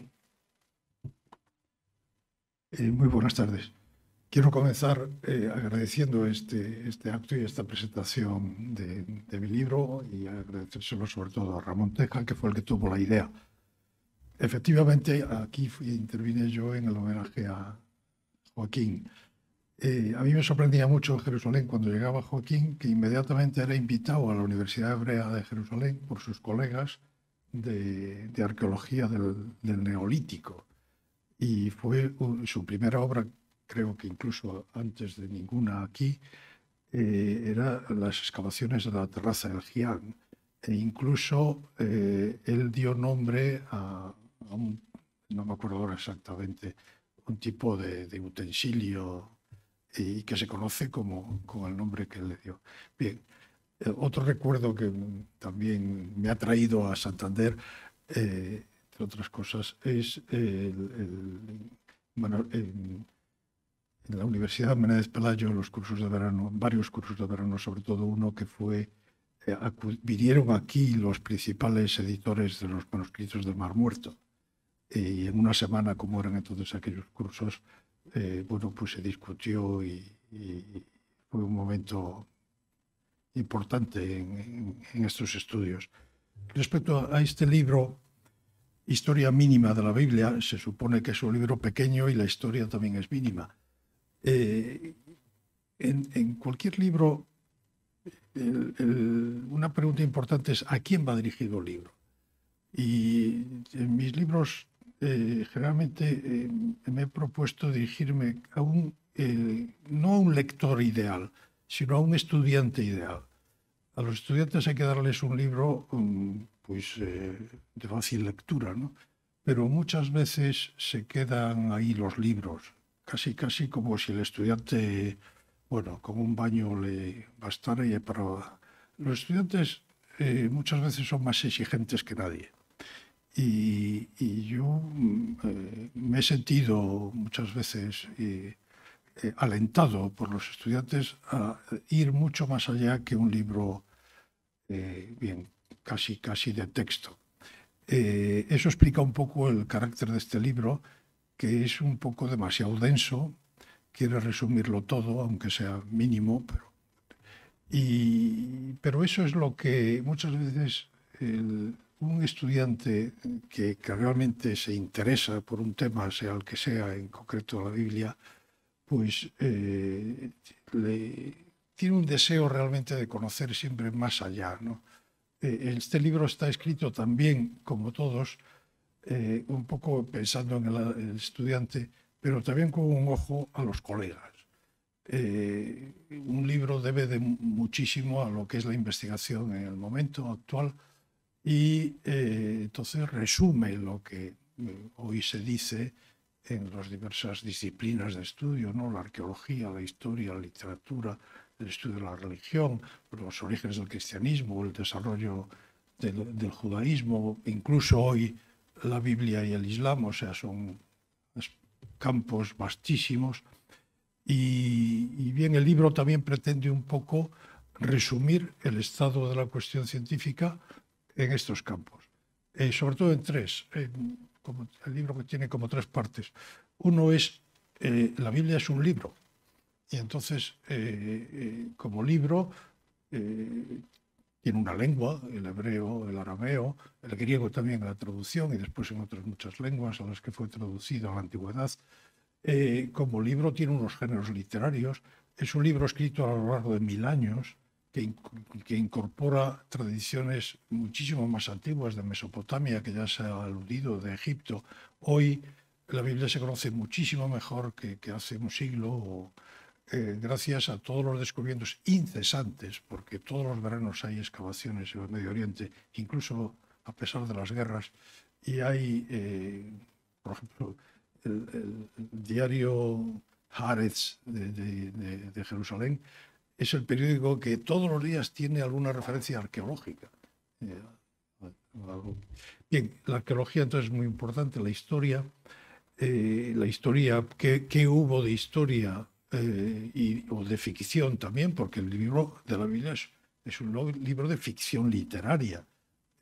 Eh, muy buenas tardes. Quiero comenzar eh, agradeciendo este, este acto y esta presentación de, mi libro y agradecérselo sobre todo a Ramón Teja, que fue el que tuvo la idea. Efectivamente, aquí intervine yo en el homenaje a Joaquín. a mí me sorprendía mucho en Jerusalén cuando llegaba Joaquín, que inmediatamente era invitado a la Universidad Hebrea de Jerusalén por sus colegas de, arqueología del, neolítico. Y fue su primera obra, creo que incluso antes de ninguna aquí, eh, era las excavaciones de la terraza del gian E incluso eh, él dio nombre a, un, no me acuerdo exactamente, un tipo de, utensilio eh, y que se conoce como con el nombre que le dio. Bien, eh, otro recuerdo que también me ha traído a Santander, eh, entre otras cosas, es en la Universidad Menéndez Pelayo, los cursos de verano, varios cursos de verano, sobre todo uno que fue, eh, vinieron aquí los principales editores de los manuscritos del Mar Muerto. Y en una semana, como eran entonces aquellos cursos, bueno, pues se discutió y, y fue un momento importante en, estos estudios. Respecto a este libro, Historia mínima de la Biblia, se supone que es un libro pequeño y la historia también es mínima. Eh, en, cualquier libro, una pregunta importante es a quién va dirigido el libro. Y en mis libros, eh, generalmente eh, me he propuesto dirigirme a un, no a un lector ideal, sino a un estudiante ideal. A los estudiantes hay que darles un libro mm, pues, eh, de fácil lectura, pero muchas veces se quedan ahí los libros, casi casi como si el estudiante, bueno, como un baño le bastara y para... Los estudiantes eh, muchas veces son más exigentes que nadie. Y, yo mm, eh, me he sentido muchas veces eh, alentado por los estudiantes a ir mucho más allá que un libro eh, bien casi casi de texto. Eh, eso explica un poco el carácter de este libro, que es un poco demasiado denso, quiere resumirlo todo, aunque sea mínimo, pero, pero eso es lo que muchas veces un estudiante que, realmente se interesa por un tema, sea el que sea, en concreto la Biblia, pues eh, tiene un deseo realmente de conocer siempre más allá. Eh, este libro está escrito también, como todos, eh, un poco pensando en el, el, estudiante, pero también con un ojo a los colegas. un libro debe de muchísimo a lo que es la investigación en el momento actual y entonces resume lo que hoy se dice en las diversas disciplinas de estudio, ¿no? la arqueología, la historia, la literatura, el estudio de la religión, los orígenes del cristianismo, el desarrollo del, judaísmo, incluso hoy la Biblia y el Islam, o sea, son campos vastísimos. Y, bien, el libro también pretende un poco resumir el estado de la cuestión científica en estos campos, eh, sobre todo en tres. En, el libro que tiene como tres partes. Uno es, eh, la Biblia es un libro, y entonces, eh, eh, como libro, tiene una lengua, el hebreo, el arameo, el griego también en la traducción, y después en otras muchas lenguas a las que fue traducido en la antigüedad. como libro tiene unos géneros literarios, es un libro escrito a lo largo de mil años, que, incorpora tradiciones muchísimo más antiguas de Mesopotamia, que ya se ha aludido, de Egipto. Hoy la Biblia se conoce muchísimo mejor que, hace un siglo, eh, gracias a todos los descubrimientos incesantes, porque todos los veranos hay excavaciones en el Medio Oriente, incluso a pesar de las guerras, y hay, eh, por ejemplo, el, diario Haaretz de Jerusalén es el periódico que todos los días tiene alguna referencia arqueológica. Bien, la arqueología entonces es muy importante, la historia, eh, la historia, ¿qué, hubo de historia eh, y, o de ficción también, porque el libro de la Biblia es, un libro de ficción literaria,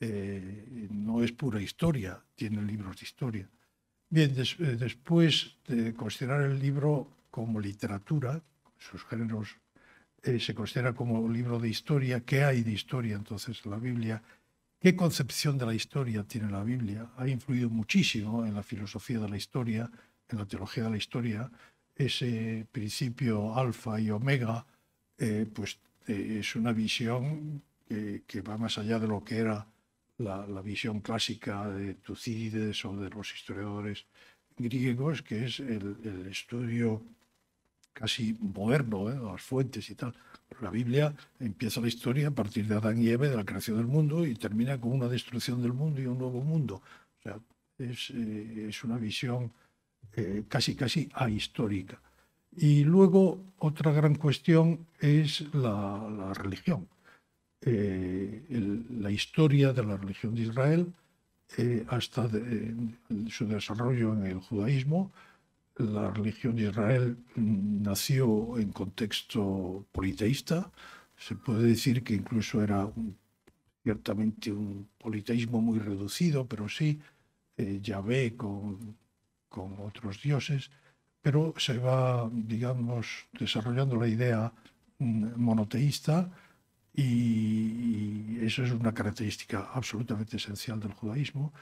eh, no es pura historia, tiene libros de historia. Bien, después de considerar el libro como literatura, sus géneros eh, se considera como libro de historia. ¿Qué hay de historia entonces en la Biblia? ¿Qué concepción de la historia tiene la Biblia? Ha influido muchísimo en la filosofía de la historia, en la teología de la historia. Ese principio alfa y omega, eh, pues eh, es una visión que, va más allá de lo que era la, visión clásica de Tucídides o de los historiadores griegos, que es el estudio casi moderno, ¿eh? las fuentes y tal. La Biblia empieza la historia a partir de Adán y Eve, de la creación del mundo, y termina con una destrucción del mundo y un nuevo mundo. O sea, es, eh, una visión eh, casi, casi ahistórica. Y luego otra gran cuestión es la, religión. la historia de la religión de Israel hasta su desarrollo en el judaísmo, la religión de Israel mm, nació en contexto politeísta. Se puede decir que incluso era ciertamente un politeísmo muy reducido, pero sí, eh, Yahvé con, otros dioses. Pero se va, digamos, desarrollando la idea mm, monoteísta y eso es una característica absolutamente esencial del judaísmo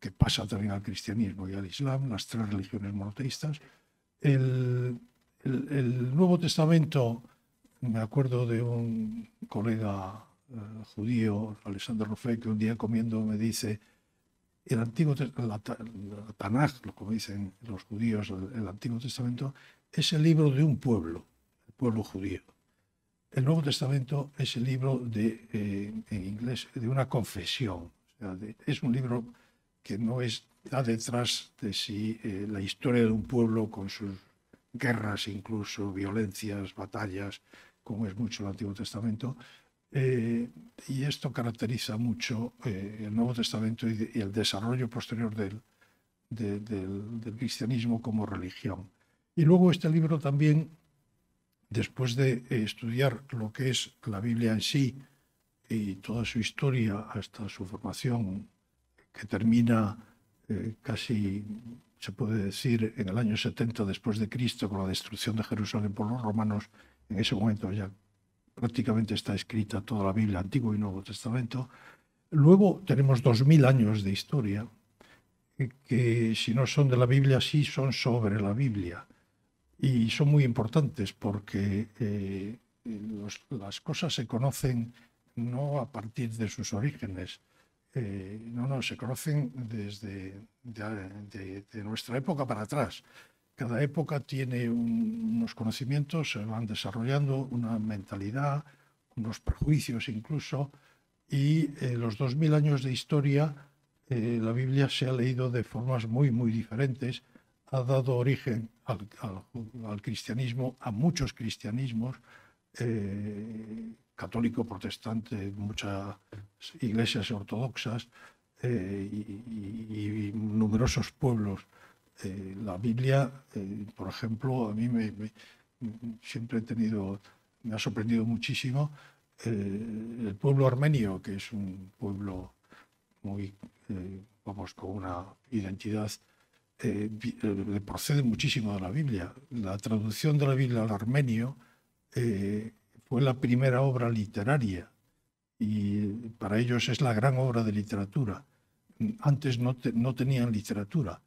que pasa también al cristianismo y al islam, las tres religiones monoteístas. El, el, Nuevo Testamento, me acuerdo de un colega eh, judío, Alexander Ruffet, que un día comiendo me dice, el Antiguo Testamento, Tanaj, como dicen los judíos, el, Antiguo Testamento, es el libro de un pueblo, el pueblo judío. El Nuevo Testamento es el libro de, eh, en inglés, de una confesión. es un libro que no está detrás de sí eh, la historia de un pueblo con sus guerras, incluso violencias, batallas, como es mucho el Antiguo Testamento. Eh, y esto caracteriza mucho eh, el Nuevo Testamento y, el desarrollo posterior del, del, del cristianismo como religión. Y luego este libro también, después de estudiar lo que es la Biblia en sí y toda su historia hasta su formación que termina eh, casi, se puede decir, en el año 70 después de Cristo, con la destrucción de Jerusalén por los romanos. En ese momento ya prácticamente está escrita toda la Biblia, Antiguo y Nuevo Testamento. Luego tenemos 2.000 años de historia, eh, que, si no son de la Biblia, sí son sobre la Biblia. Y son muy importantes porque eh, las cosas se conocen no a partir de sus orígenes, eh, no, no, se conocen desde de, nuestra época para atrás. Cada época tiene unos conocimientos, se van desarrollando una mentalidad, unos prejuicios incluso, y en eh, los 2000 años de historia eh, la Biblia se ha leído de formas muy, muy diferentes, ha dado origen al, al cristianismo, a muchos cristianismos, católico, protestante, muchas iglesias ortodoxas eh, y, numerosos pueblos. Eh, la Biblia, eh, por ejemplo, a mí me, siempre he tenido, me ha sorprendido muchísimo el pueblo armenio, que es un pueblo muy, vamos, con una identidad le procede muchísimo de la Biblia. La traducción de la Biblia al armenio fue la primera obra literaria y para ellos es la gran obra de literatura. Antes no, tenían literatura.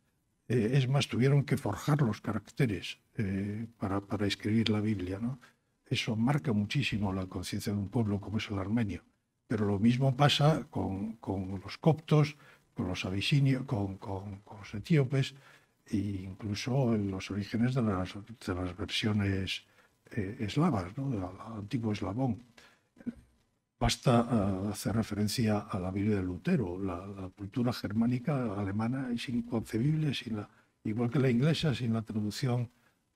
Eh, es más, tuvieron que forjar los caracteres eh, para, escribir la Biblia. ¿no? Eso marca muchísimo la conciencia de un pueblo como es el armenio. Pero lo mismo pasa con, los coptos, con los abisinios, con, los etíopes e incluso en los orígenes de las, de las versiones eh, eslavas, ¿no? antiguo eslabón. Basta eh, hacer referencia a la Biblia de Lutero. La, cultura germánica alemana es inconcebible, sin la, igual que la inglesa, sin la traducción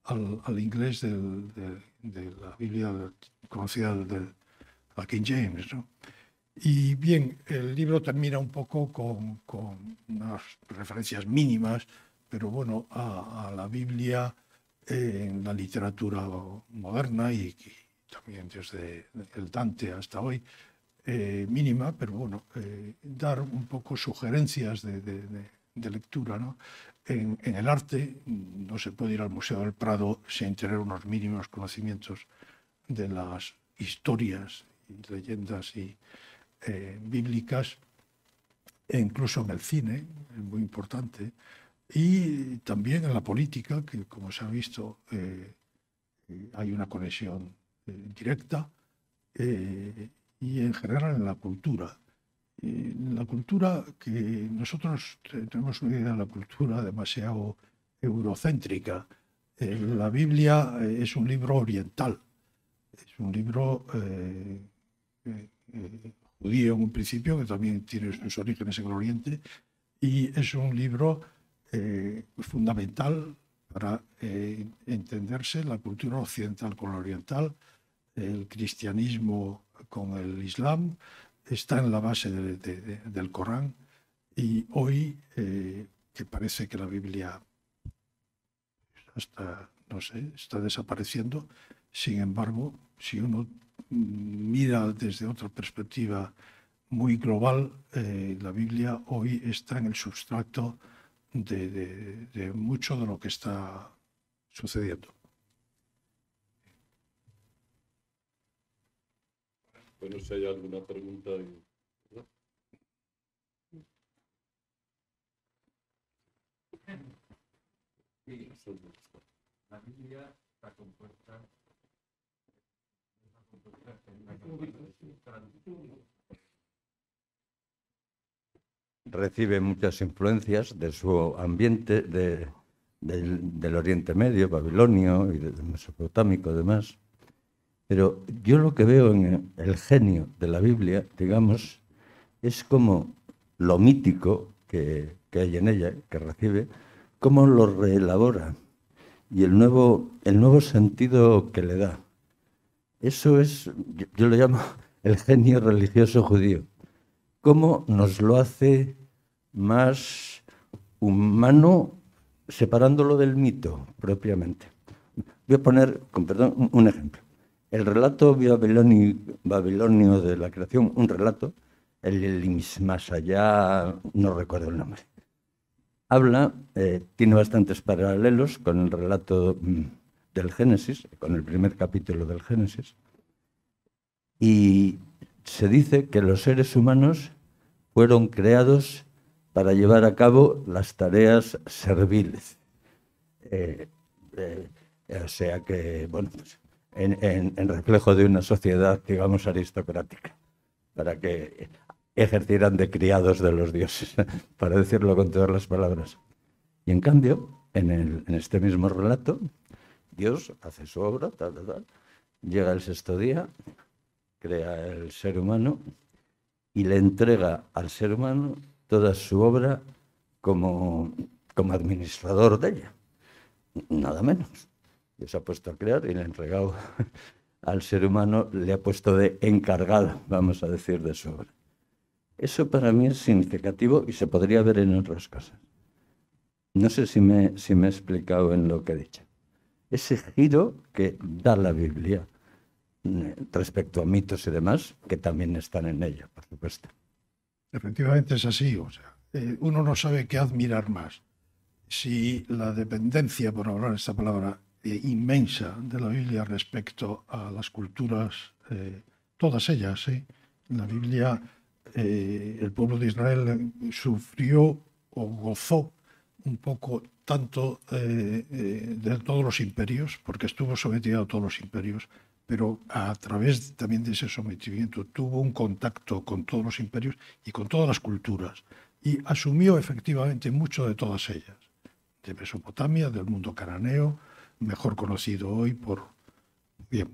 al, inglés de, la Biblia conocida de King James. Y bien, el libro termina un poco con, con unas referencias mínimas, pero bueno, a la Biblia en la literatura moderna y, también desde el Dante hasta hoy, eh, mínima, pero bueno, eh, dar un poco sugerencias de, lectura. ¿no? En, el arte no se puede ir al Museo del Prado sin tener unos mínimos conocimientos de las historias, leyendas y eh, bíblicas, e incluso en el cine, es muy importante y también en la política, que como se ha visto eh, eh, hay una conexión eh, directa, y en general en la cultura. En la cultura que nosotros tenemos una idea de la cultura demasiado eurocéntrica. la Biblia es un libro oriental, es un libro judío en un principio, que también tiene sus orígenes en el Oriente, y es un libro eh, fundamental para eh, entenderse la cultura occidental con la oriental, el cristianismo con el islam, está en la base del Corán y hoy, eh, que parece que la Biblia no sé, está desapareciendo, sin embargo, si uno mira desde otra perspectiva muy global, la Biblia hoy está en el sustrato de, de, mucho de lo que está sucediendo. Bueno, si hay alguna pregunta. Sí. La Biblia, está compuesta, la compuesta recibe muchas influencias de su ambiente de, del, Oriente Medio, babilonio y mesopotámico, además. Pero yo lo que veo en el genio de la Biblia, digamos, es como lo mítico que, hay en ella, que recibe, cómo lo reelabora y el nuevo, el nuevo sentido que le da. Eso es, yo lo llamo el genio religioso judío cómo nos lo hace más humano separándolo del mito propiamente. Voy a poner, con perdón, un ejemplo. El relato babilonio de la creación, un relato, el más allá, no recuerdo el nombre, habla, eh, tiene bastantes paralelos con el relato mm, del Génesis, con el primer capítulo del Génesis, y se dice que los seres humanos fueron creados para llevar a cabo las tareas serviles. Eh, eh, o sea que, bueno, pues, en, reflejo de una sociedad, digamos, aristocrática, para que ejercieran de criados de los dioses, para decirlo con todas las palabras. Y en cambio, en, este mismo relato, Dios hace su obra, tal, tal, llega el sexto día, crea el ser humano, y le entrega al ser humano toda su obra como, como administrador de ella, nada menos. Se ha puesto a crear y le ha entregado al ser humano, le ha puesto de encargado, vamos a decir, de su obra. Eso para mí es significativo y se podría ver en otras cosas. No sé si me, si me he explicado en lo que he dicho. Ese giro que da la Biblia respecto a mitos y demás, que también están en ella, por supuesto. Efectivamente es así, o sea, eh, uno no sabe qué admirar más. Si la dependencia, por hablar esta palabra, eh, inmensa de la Biblia respecto a las culturas, eh, todas ellas, ¿sí? La Biblia, el pueblo de Israel sufrió o gozó un poco tanto de todos los imperios, porque estuvo sometido a todos los imperios, pero a través también de ese sometimiento tuvo un contacto con todos los imperios y con todas las culturas y asumió efectivamente mucho de todas ellas, de Mesopotamia, del mundo cananeo, mejor conocido hoy por, bien,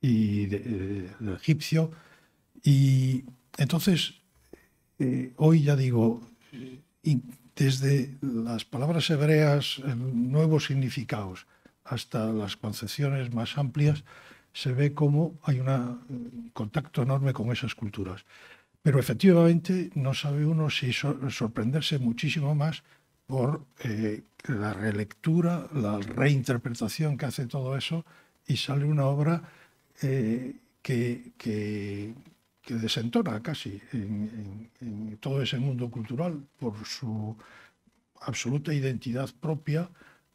y del eh, egipcio. Y entonces, eh, hoy ya digo, desde las palabras hebreas, nuevos significados, hasta las concepciones más amplias, se ve cómo hay un contacto enorme con esas culturas. Pero efectivamente no sabe uno si sorprenderse muchísimo más por eh, la relectura, la reinterpretación que hace todo eso y sale una obra eh, que, desentona casi en, todo ese mundo cultural por su absoluta identidad propia,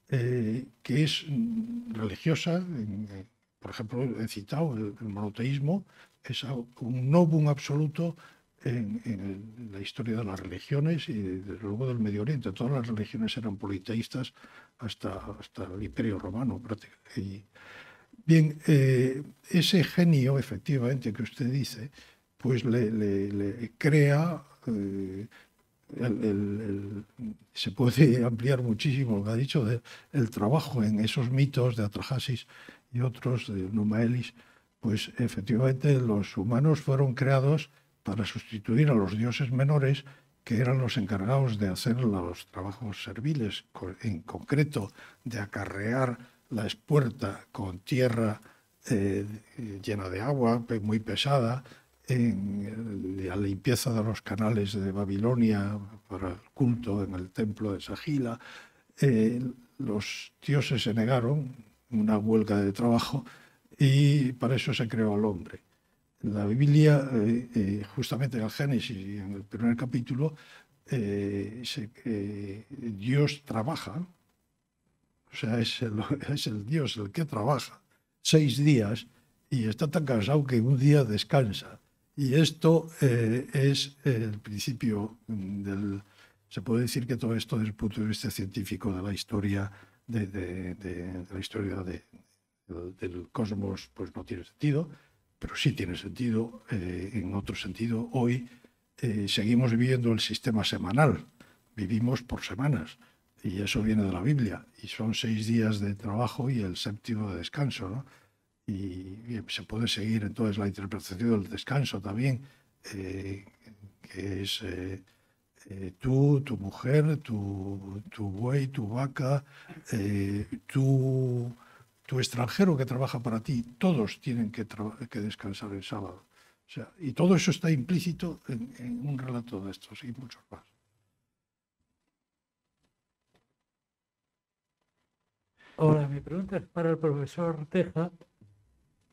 eh, que es religiosa, por ejemplo, he citado el, monoteísmo, es un novum absoluto en, la historia de las religiones y desde luego del Medio Oriente. Todas las religiones eran politeístas hasta, hasta el Imperio Romano bien, eh, ese genio, efectivamente, que usted dice, pues le, crea... Eh, se puede ampliar muchísimo lo que ha dicho de el trabajo en esos mitos de Atrahasis y otros de Numaelis, pues efectivamente los humanos fueron creados para sustituir a los dioses menores que eran los encargados de hacer los trabajos serviles, en concreto de acarrear la espuerta con tierra eh, llena de agua, muy pesada, en eh, la limpieza de los canales de Babilonia para el culto en el templo de Sagila. Eh, los dioses se negaron, una huelga de trabajo, y para eso se creó al hombre. En La Biblia, eh, eh, justamente en el Génesis en el primer capítulo, eh, Dios trabaja, o sea, es el, Dios el que trabaja seis días y está tan cansado que un día descansa. Y esto es el principio del... Se puede decir que todo esto desde el punto de vista científico de la historia de, la historia del cosmos pues no tiene sentido, pero sí tiene sentido eh, en otro sentido. Hoy eh, seguimos viviendo el sistema semanal, vivimos por semanas, y eso viene de la Biblia, y son seis días de trabajo y el séptimo de descanso, Y, se puede seguir entonces la interpretación del descanso también, eh, que es eh, tú, tu mujer, tu, tu buey, tu vaca, eh, tu, extranjero que trabaja para ti, todos tienen que, que descansar el sábado. O sea, y todo eso está implícito en, un relato de estos y muchos más. Ahora mi pregunta es para el profesor Teja.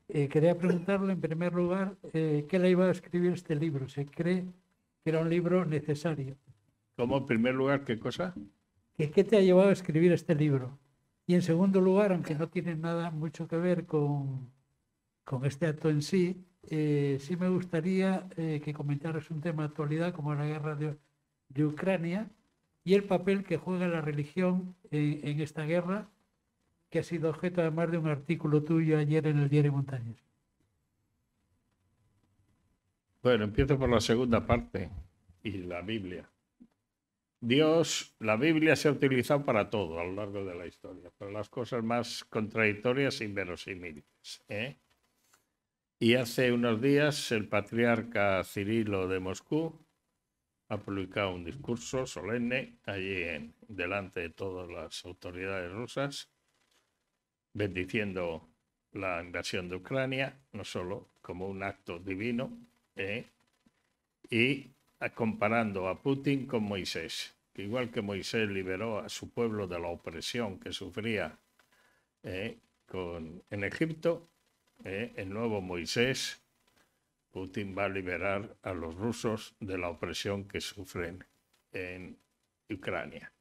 Eh, quería preguntarle, en primer lugar, qué le iba a escribir este libro. ¿Se cree que era un libro necesario? ¿Cómo, en primer lugar, qué cosa? ¿Qué, te ha llevado a escribir este libro? Y en segundo lugar, aunque no tiene nada mucho que ver con, con este acto en sí, eh, sí me gustaría eh, que comentaras un tema de actualidad como la guerra de, Ucrania y el papel que juega la religión en, esta guerra, que ha sido objeto además de un artículo tuyo ayer en el diario Montañas. Bueno, empiezo por la segunda parte y la Biblia. Dios, la Biblia se ha utilizado para todo a lo largo de la historia, para las cosas más contradictorias e inverosímiles. ¿eh? Y hace unos días el patriarca Cirilo de Moscú ha publicado un discurso solemne allí en, delante de todas las autoridades rusas, bendiciendo la invasión de Ucrania, no solo como un acto divino, ¿eh? y comparando a Putin con Moisés que igual que Moisés liberó a su pueblo de la opresión que sufría eh, en Egipto, eh, el nuevo Moisés, Putin va a liberar a los rusos de la opresión que sufren en Ucrania.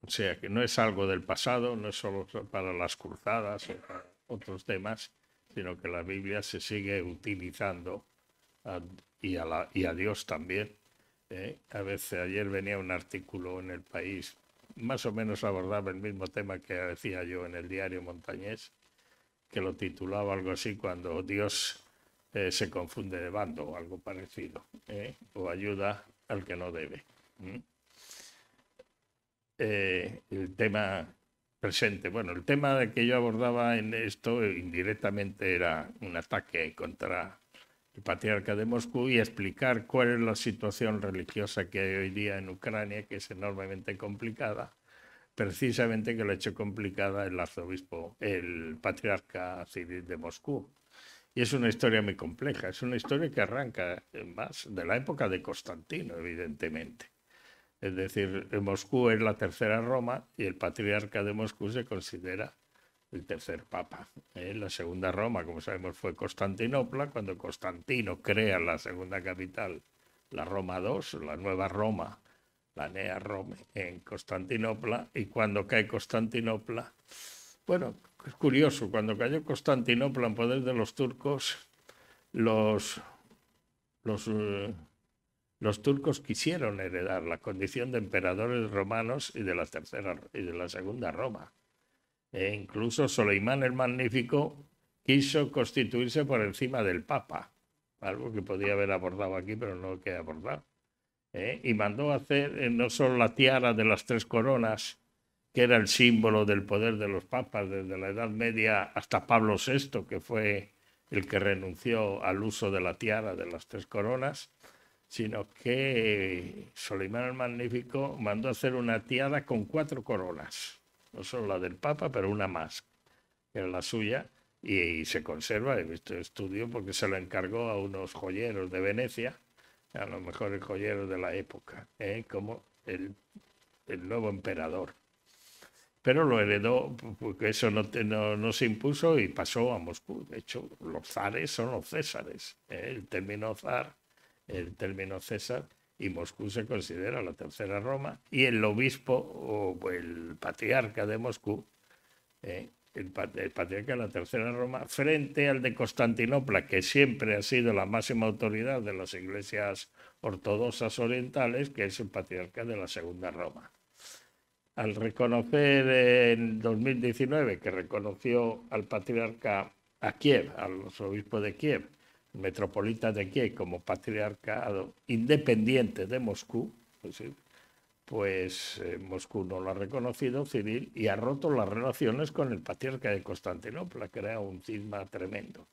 O sea que no es algo del pasado, no es solo para las cruzadas o para otros temas, sino que la Biblia se sigue utilizando y a Dios también ¿eh? A veces ayer venía un artículo en el país, más o menos abordaba el mismo tema que decía yo en el diario Montañés, que lo titulaba algo así cuando Dios eh, se confunde de bando o algo parecido, ¿eh? o ayuda al que no debe. el tema presente, bueno, el tema que yo abordaba en esto indirectamente era un ataque contra el patriarca de Moscú, y explicar cuál es la situación religiosa que hay hoy día en Ucrania, que es enormemente complicada, precisamente que lo ha hecho complicada el arzobispo, el patriarca civil de Moscú. Y es una historia muy compleja, es una historia que arranca eh, más de la época de Constantino, evidentemente. Es decir, Moscú es la tercera Roma y el patriarca de Moscú se considera el tercer papa. ¿eh? La segunda Roma, como sabemos, fue Constantinopla. Cuando Constantino crea la segunda capital, la Roma II, la nueva Roma, la Nea Roma, en Constantinopla. Y cuando cae Constantinopla, bueno, es curioso, cuando cayó Constantinopla en poder de los turcos, los, los eh, turcos quisieron heredar la condición de emperadores romanos y de la, tercera, y de la segunda Roma e incluso Soleimán el Magnífico quiso constituirse por encima del Papa, algo que podía haber abordado aquí, pero no que abordar. ¿eh? Y mandó hacer eh, no solo la tiara de las tres coronas, que era el símbolo del poder de los papas desde la Edad Media hasta Pablo VI, que fue el que renunció al uso de la tiara de las tres coronas, sino que Solimán el Magnífico mandó hacer una tiara con cuatro coronas no solo la del Papa, pero una más, que era la suya, y, se conserva, en este estudio, porque se lo encargó a unos joyeros de Venecia, a los mejores joyeros de la época, ¿eh? como el, nuevo emperador. Pero lo heredó, porque eso no, se impuso y pasó a Moscú. De hecho, los zares son los césares. ¿eh? El término zar, el término césar, y Moscú se considera la tercera Roma, y el obispo o el patriarca de Moscú, eh, el, patriarca de la tercera Roma, frente al de Constantinopla, que siempre ha sido la máxima autoridad de las iglesias ortodoxas orientales, que es el patriarca de la segunda Roma. Al reconocer en 2019 que reconoció al patriarca a Kiev, al obispo de Kiev, metropolita de Kiev como patriarcado independiente de Moscú, pues, pues eh, Moscú no lo ha reconocido, Civil, y ha roto las relaciones con el patriarca de Constantinopla, crea un cisma tremendo.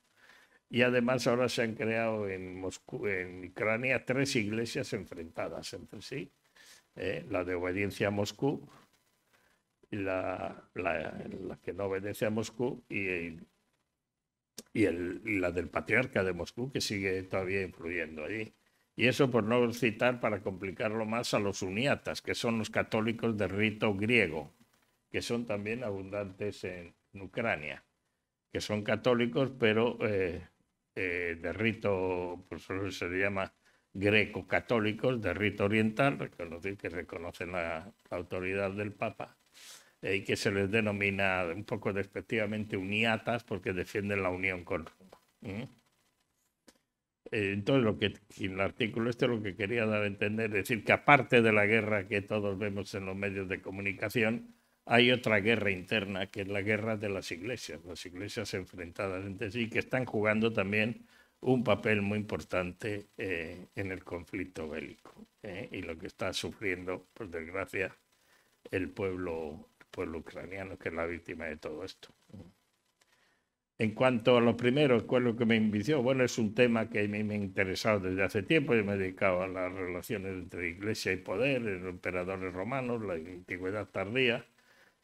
Y además ahora se han creado en, Moscú, en Ucrania tres iglesias enfrentadas entre sí, eh, la de obediencia a Moscú, la, la, que no obedece a Moscú y, y el, la del patriarca de Moscú, que sigue todavía influyendo allí. Y eso por no citar, para complicarlo más, a los uniatas, que son los católicos de rito griego, que son también abundantes en, Ucrania, que son católicos, pero eh, eh, de rito, por eso se llama greco-católicos, de rito oriental, que reconocen la autoridad del Papa eh, y que se les denomina un poco despectivamente uniatas porque defienden la unión con Roma. Eh, entonces, lo que en el artículo este lo que quería dar a entender es decir que aparte de la guerra que todos vemos en los medios de comunicación, hay otra guerra interna, que es la guerra de las iglesias, las iglesias enfrentadas entre sí, que están jugando también un papel muy importante eh, en el conflicto bélico y lo que está sufriendo, por desgracia, el pueblo pueblo ucraniano que es la víctima de todo esto. En cuanto a lo primero, ¿cuál es lo que me invició Bueno, es un tema que a mí me ha interesado desde hace tiempo. Yo me he dedicado a las relaciones entre iglesia y poder, los emperadores romanos, la antigüedad tardía.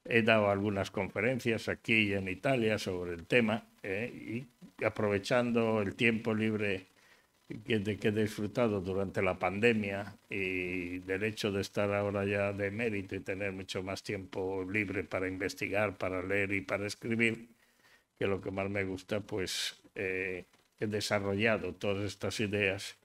He dado algunas conferencias aquí en Italia sobre el tema eh, y aprovechando el tiempo libre que, de, que he disfrutado durante la pandemia y del hecho de estar ahora ya de mérito y tener mucho más tiempo libre para investigar, para leer y para escribir, que lo que más me gusta, pues eh, he desarrollado todas estas ideas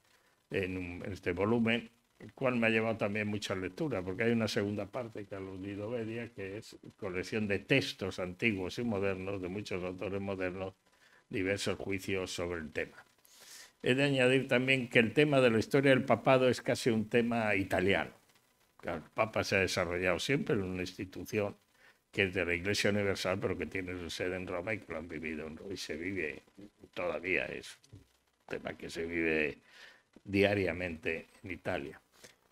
en, este volumen, el cual me ha llevado también mucha lectura, porque hay una segunda parte que ha aludido media, que es colección de textos antiguos y modernos de muchos autores modernos, diversos juicios sobre el tema. He de añadir también que el tema de la historia del papado es casi un tema italiano. El Papa se ha desarrollado siempre en una institución que es de la Iglesia Universal, pero que tiene su sede en Roma y que lo han vivido y se vive todavía. Es un tema que se vive diariamente en Italia.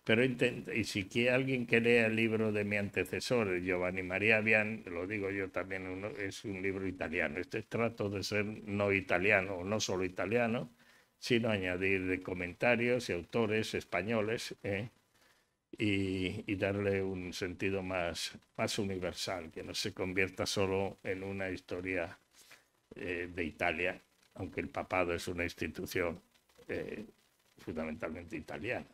Pero y si quiere alguien que lea el libro de mi antecesor, Giovanni María Bian, lo digo yo también, es un libro italiano. Este trato de ser no italiano no solo italiano, sino añadir comentarios y autores españoles ¿eh? y, darle un sentido más, universal, que no se convierta solo en una historia eh, de Italia, aunque el papado es una institución eh, fundamentalmente italiana.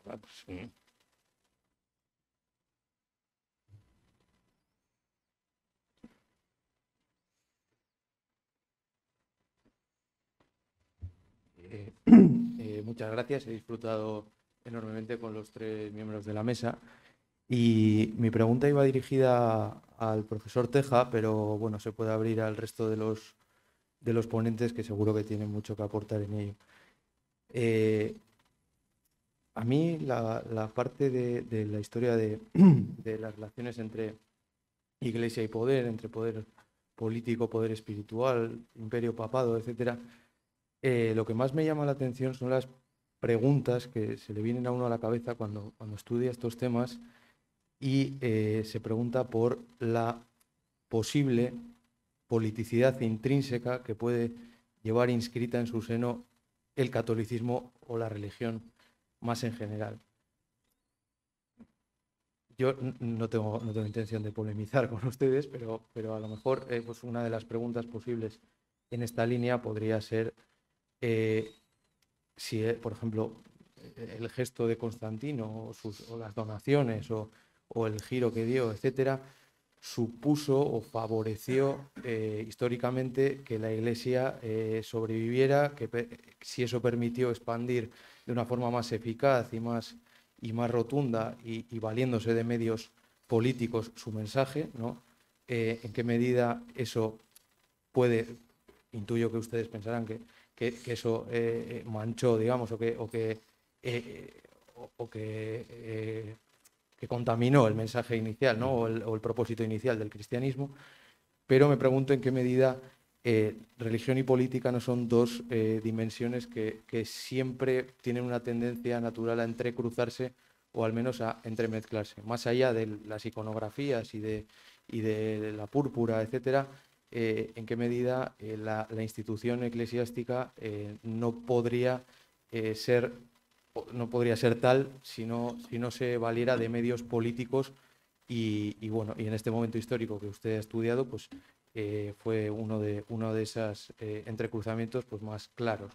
Eh, muchas gracias, he disfrutado enormemente con los tres miembros de la mesa. Y mi pregunta iba dirigida al profesor Teja, pero bueno, se puede abrir al resto de los, de los ponentes que seguro que tienen mucho que aportar en ello. Eh, a mí la, parte de, la historia de, de, las relaciones entre iglesia y poder, entre poder político, poder espiritual, imperio papado, etcétera, eh, lo que más me llama la atención son las preguntas que se le vienen a uno a la cabeza cuando, cuando estudia estos temas y eh, se pregunta por la posible politicidad intrínseca que puede llevar inscrita en su seno el catolicismo o la religión más en general. Yo no tengo, no tengo intención de polemizar con ustedes, pero, pero a lo mejor eh, pues una de las preguntas posibles en esta línea podría ser eh, si, eh, por ejemplo, eh, el gesto de Constantino o, las donaciones o, el giro que dio, etcétera, supuso o favoreció históricamente que la Iglesia sobreviviera, que si eso permitió expandir de una forma más eficaz y más, y más rotunda y, valiéndose de medios políticos su mensaje, ¿no? ¿En qué medida eso puede, intuyo que ustedes pensarán que que, eso eh, eh, manchó, digamos, o que, o que, eh, o, que, contaminó el mensaje inicial o, el, propósito inicial del cristianismo, pero me pregunto en qué medida religión y política no son dos dimensiones que, siempre tienen una tendencia natural a entrecruzarse o al menos a entremezclarse. Más allá de las iconografías y de, y de la púrpura, etcétera, eh, en qué medida eh, la, institución eclesiástica eh, no, podría, ser, no podría ser tal si no, si no se valiera de medios políticos y, bueno y en este momento histórico que usted ha estudiado pues fue uno de uno de esos entrecruzamientos pues más claros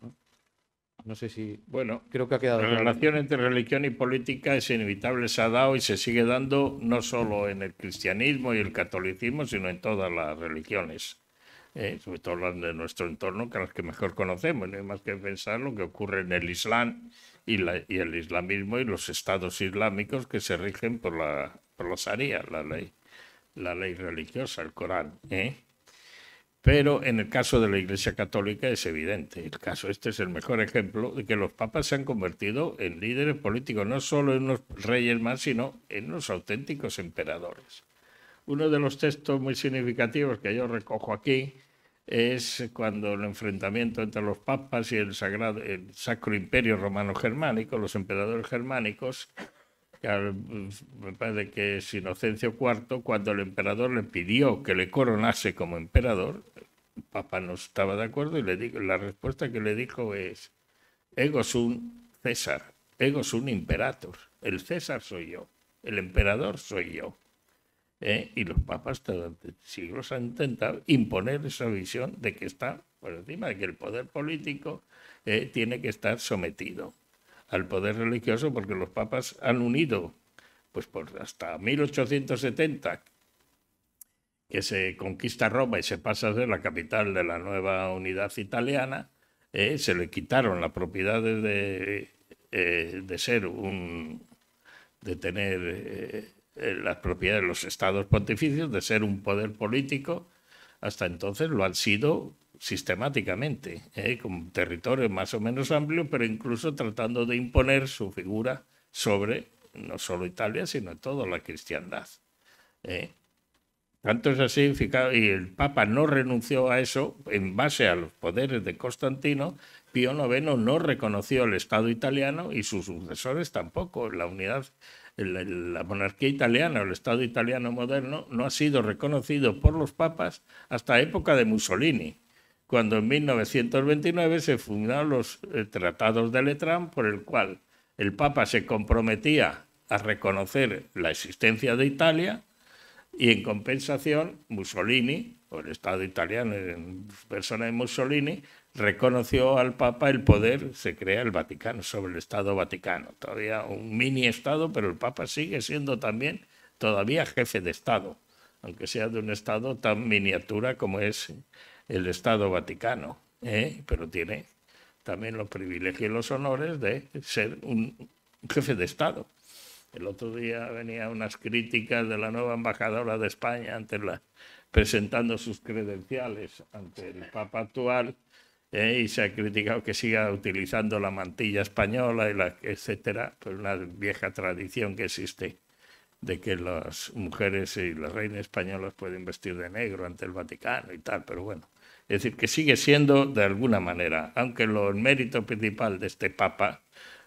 no sé si. Bueno, creo que ha quedado. La relación entre religión y política es inevitable, se ha dado y se sigue dando no solo en el cristianismo y el catolicismo, sino en todas las religiones. Eh, sobre todo las de nuestro entorno, que las que mejor conocemos. No hay más que pensar lo que ocurre en el Islam y, el islamismo y los estados islámicos que se rigen por la, por la ley, la ley religiosa, el Corán. ¿eh? Pero en el caso de la Iglesia Católica es evidente. El caso este es el mejor ejemplo de que los papas se han convertido en líderes políticos, no solo en unos reyes más, sino en los auténticos emperadores. Uno de los textos muy significativos que yo recojo aquí es cuando el enfrentamiento entre los papas y el Sacro Imperio Romano Germánico, los emperadores germánicos, Ah, mm, me parece que es Inocencio IV, cuando el emperador le pidió que le coronase como emperador, el Papa no estaba de acuerdo y le dijo, la respuesta que le dijo es, ego un César, ego un imperator, el César soy yo, el emperador soy yo. Eh, y los papas durante siglos han intentado imponer esa visión de que está por encima, de que el poder político eh, tiene que estar sometido al poder religioso porque los papas han unido, pues por hasta 1870, que se conquista Roma y se pasa a ser la capital de la nueva unidad italiana, eh, se le quitaron las propiedades de, eh, ser un, de tener eh, las propiedades de los estados pontificios, de ser un poder político, hasta entonces lo han sido sistemáticamente, ¿eh? con territorio más o menos amplio, pero incluso tratando de imponer su figura sobre no solo Italia, sino toda la cristiandad. ¿eh? Tanto es así, y el Papa no renunció a eso en base a los poderes de Constantino, Pío IX no reconoció el Estado italiano y sus sucesores tampoco. La unidad, la monarquía italiana, el Estado italiano moderno, no ha sido reconocido por los papas hasta época de Mussolini cuando en 1929 se fundaron los eh, tratados de Letrán, por el cual el Papa se comprometía a reconocer la existencia de Italia y en compensación Mussolini, o el Estado italiano en persona de Mussolini, reconoció al Papa el poder, se crea el Vaticano, sobre el Estado Vaticano. Todavía un mini Estado, pero el Papa sigue siendo también todavía jefe de Estado, aunque sea de un Estado tan miniatura como es el Estado Vaticano, ¿eh? pero tiene también los privilegios y los honores de ser un jefe de Estado. El otro día venía unas críticas de la nueva embajadora de España ante la, presentando sus credenciales ante el Papa actual ¿eh? y se ha criticado que siga utilizando la mantilla española y la etcétera, pues una vieja tradición que existe de que las mujeres y las reinas españolas pueden vestir de negro ante el Vaticano y tal, pero bueno, es decir, que sigue siendo de alguna manera, aunque lo, el mérito principal de este Papa,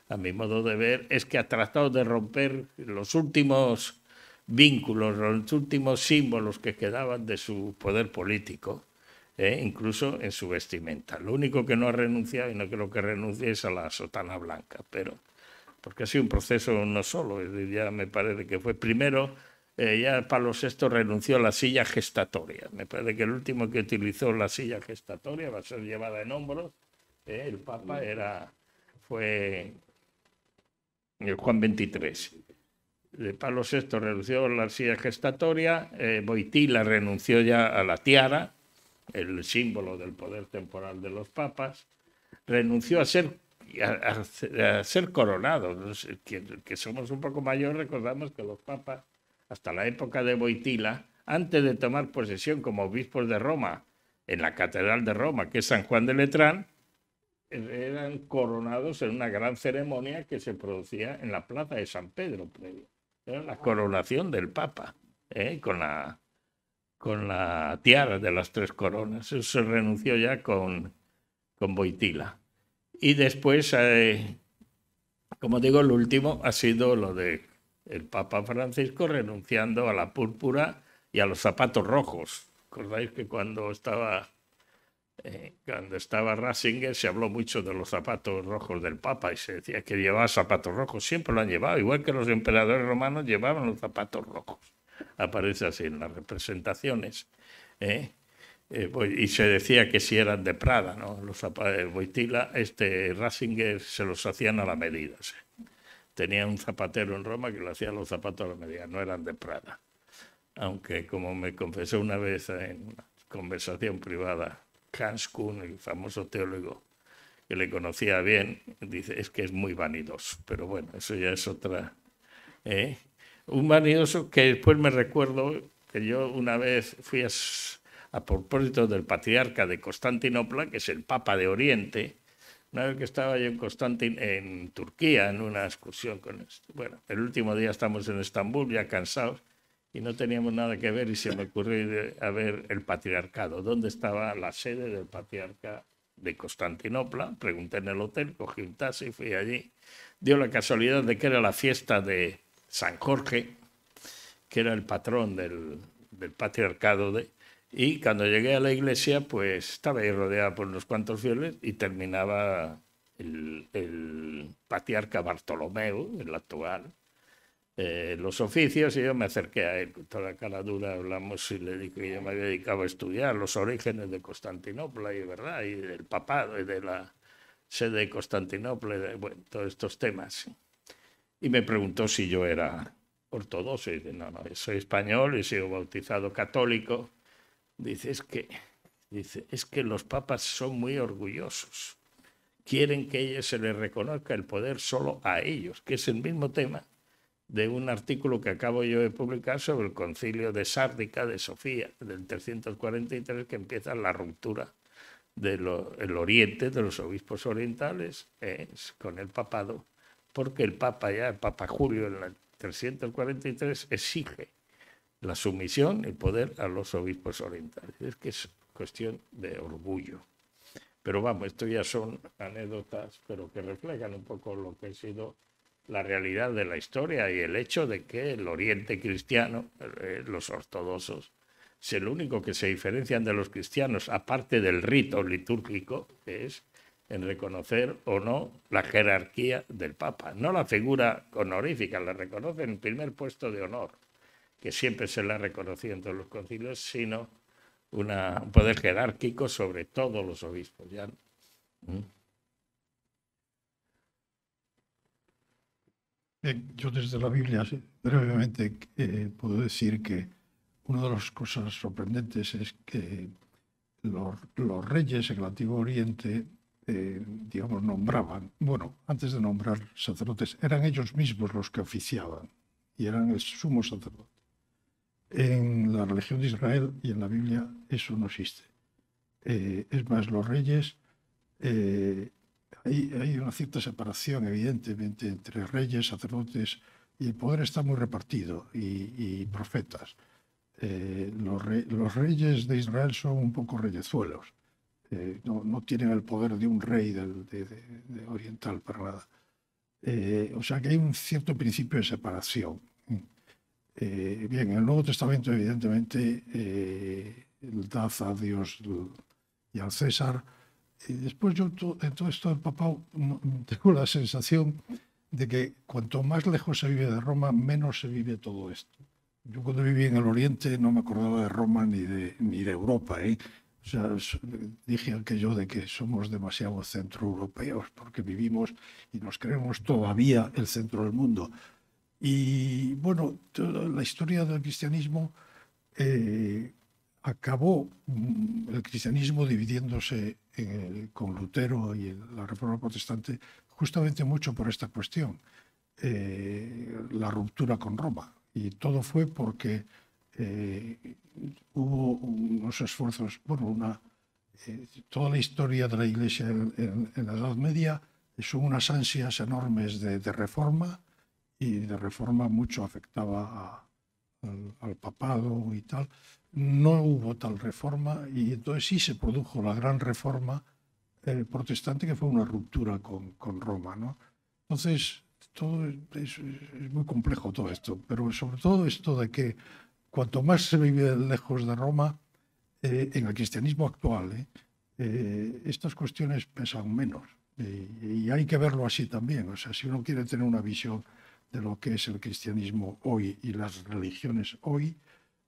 a mi modo de ver, es que ha tratado de romper los últimos vínculos, los últimos símbolos que quedaban de su poder político, eh, incluso en su vestimenta. Lo único que no ha renunciado y no creo que renuncie es a la sotana blanca, pero porque ha sido un proceso no solo, ya me parece que fue primero eh, ya Pablo VI renunció a la silla gestatoria. Me parece que el último que utilizó la silla gestatoria va a ser llevada en hombros. Eh, el Papa era, fue el eh, Juan XXIII. De Pablo VI renunció a la silla gestatoria, eh, Boitila renunció ya a la tiara, el símbolo del poder temporal de los papas, renunció a ser a, ser coronado. Que, que, somos un poco mayores recordamos que los papas hasta la época de Boitila, antes de tomar posesión como obispos de Roma en la Catedral de Roma, que es San Juan de Letrán, eran coronados en una gran ceremonia que se producía en la plaza de San Pedro Era la coronación del Papa, ¿eh? con, la, con la tiara de las tres coronas. Eso se renunció ya con, con Boitila. Y después, eh, como digo, el último ha sido lo de el Papa Francisco renunciando a la púrpura y a los zapatos rojos. ¿Recordáis que cuando estaba, eh, cuando estaba Ratzinger se habló mucho de los zapatos rojos del Papa y se decía que llevaba zapatos rojos? Siempre lo han llevado, igual que los emperadores romanos llevaban los zapatos rojos. Aparece así en las representaciones. ¿eh? Eh, pues, y se decía que si eran de Prada, Los zapatos, Boitila, este Ratzinger se los hacían a la medida. Tenía un zapatero en Roma que le hacía los zapatos a la medida, no eran de Prada. Aunque, como me confesó una vez en una conversación privada, Hans Kuhn, el famoso teólogo que le conocía bien, dice, es que es muy vanidoso. Pero bueno, eso ya es otra... ¿eh? Un vanidoso que después me recuerdo que yo una vez fui a propósito del patriarca de Constantinopla, que es el Papa de Oriente, una vez que estaba yo en en Turquía, en una excursión con esto. Bueno, el último día estamos en Estambul, ya cansados, y no teníamos nada que ver, y se me ocurrió a ver el patriarcado, dónde estaba la sede del patriarca de Constantinopla. Pregunté en el hotel, cogí un taxi y fui allí. Dio la casualidad de que era la fiesta de San Jorge, que era el patrón del patriarcado de y cuando llegué a la iglesia, pues estaba ahí rodeada por unos cuantos fieles y terminaba el, patriarca Bartolomeo, el actual, eh, los oficios y yo me acerqué a él. Con toda cara dura hablamos y le dije que yo me había dedicado a estudiar los orígenes de Constantinopla y, ¿verdad? y del papado y de la sede de Constantinopla, de, bueno, todos estos temas. Y me preguntó si yo era ortodoxo y dije, no, no, soy español y sigo bautizado católico Dice, es que, dice, es que los papas son muy orgullosos. Quieren que ellos se les reconozca el poder solo a ellos, que es el mismo tema de un artículo que acabo yo de publicar sobre el concilio de Sárdica de Sofía, del 343, que empieza la ruptura del oriente, de los obispos orientales, eh, con el papado, porque el papa ya, el papa Julio en el 343, exige la sumisión y poder a los obispos orientales. Es que es cuestión de orgullo. Pero vamos, esto ya son anécdotas, pero que reflejan un poco lo que ha sido la realidad de la historia y el hecho de que el Oriente cristiano, eh, los ortodoxos, es el único que se diferencian de los cristianos, aparte del rito litúrgico, que es en reconocer o no la jerarquía del Papa, no la figura honorífica, la reconocen en primer puesto de honor, que siempre se le ha reconocido en todos los concilios, sino un poder jerárquico sobre todos los obispos. ¿ya? Mm. Yo desde la Biblia, brevemente, eh, puedo decir que una de las cosas sorprendentes es que los, reyes en el Antiguo Oriente, eh, digamos, nombraban, bueno, antes de nombrar sacerdotes, eran ellos mismos los que oficiaban y eran el sumo sacerdote. En la religión de Israel y en la Biblia eso no existe. Eh, es más, los reyes, eh, hay, una cierta separación evidentemente entre reyes, sacerdotes, y el poder está muy repartido, y, profetas. Eh, los, reyes de Israel son un poco reyezuelos, no, no, tienen el poder de un rey de, oriental para nada. o sea que hay un cierto principio de separación eh, bien, en el Nuevo Testamento, evidentemente, eh, a Dios y al César. Y después yo en todo esto el papá tengo la sensación de que cuanto más lejos se vive de Roma, menos se vive todo esto. Yo cuando viví en el Oriente no me acordaba de Roma ni de, ni de Europa. ¿eh? O sea, dije aquello de que somos demasiado centroeuropeos porque vivimos y nos creemos todavía el centro del mundo. Y bueno, toda la historia del cristianismo eh, acabó mm, el cristianismo dividiéndose con Lutero y la Reforma Protestante justamente mucho por esta cuestión, eh, la ruptura con Roma. Y todo fue porque eh, hubo unos esfuerzos, bueno, una, toda la historia de la Iglesia en, la Edad Media son unas ansias enormes de reforma y de reforma mucho afectaba al, papado y tal. No hubo tal reforma y entonces sí se produjo la gran reforma protestante que fue una ruptura con, con Roma. ¿no? Entonces, todo es, muy complejo todo esto, pero sobre todo esto de que cuanto más se vive lejos de Roma, eh, en el cristianismo actual, eh, eh, estas cuestiones pesan menos. y hay que verlo así también. O sea, si uno quiere tener una visión de lo que es el cristianismo hoy y las religiones hoy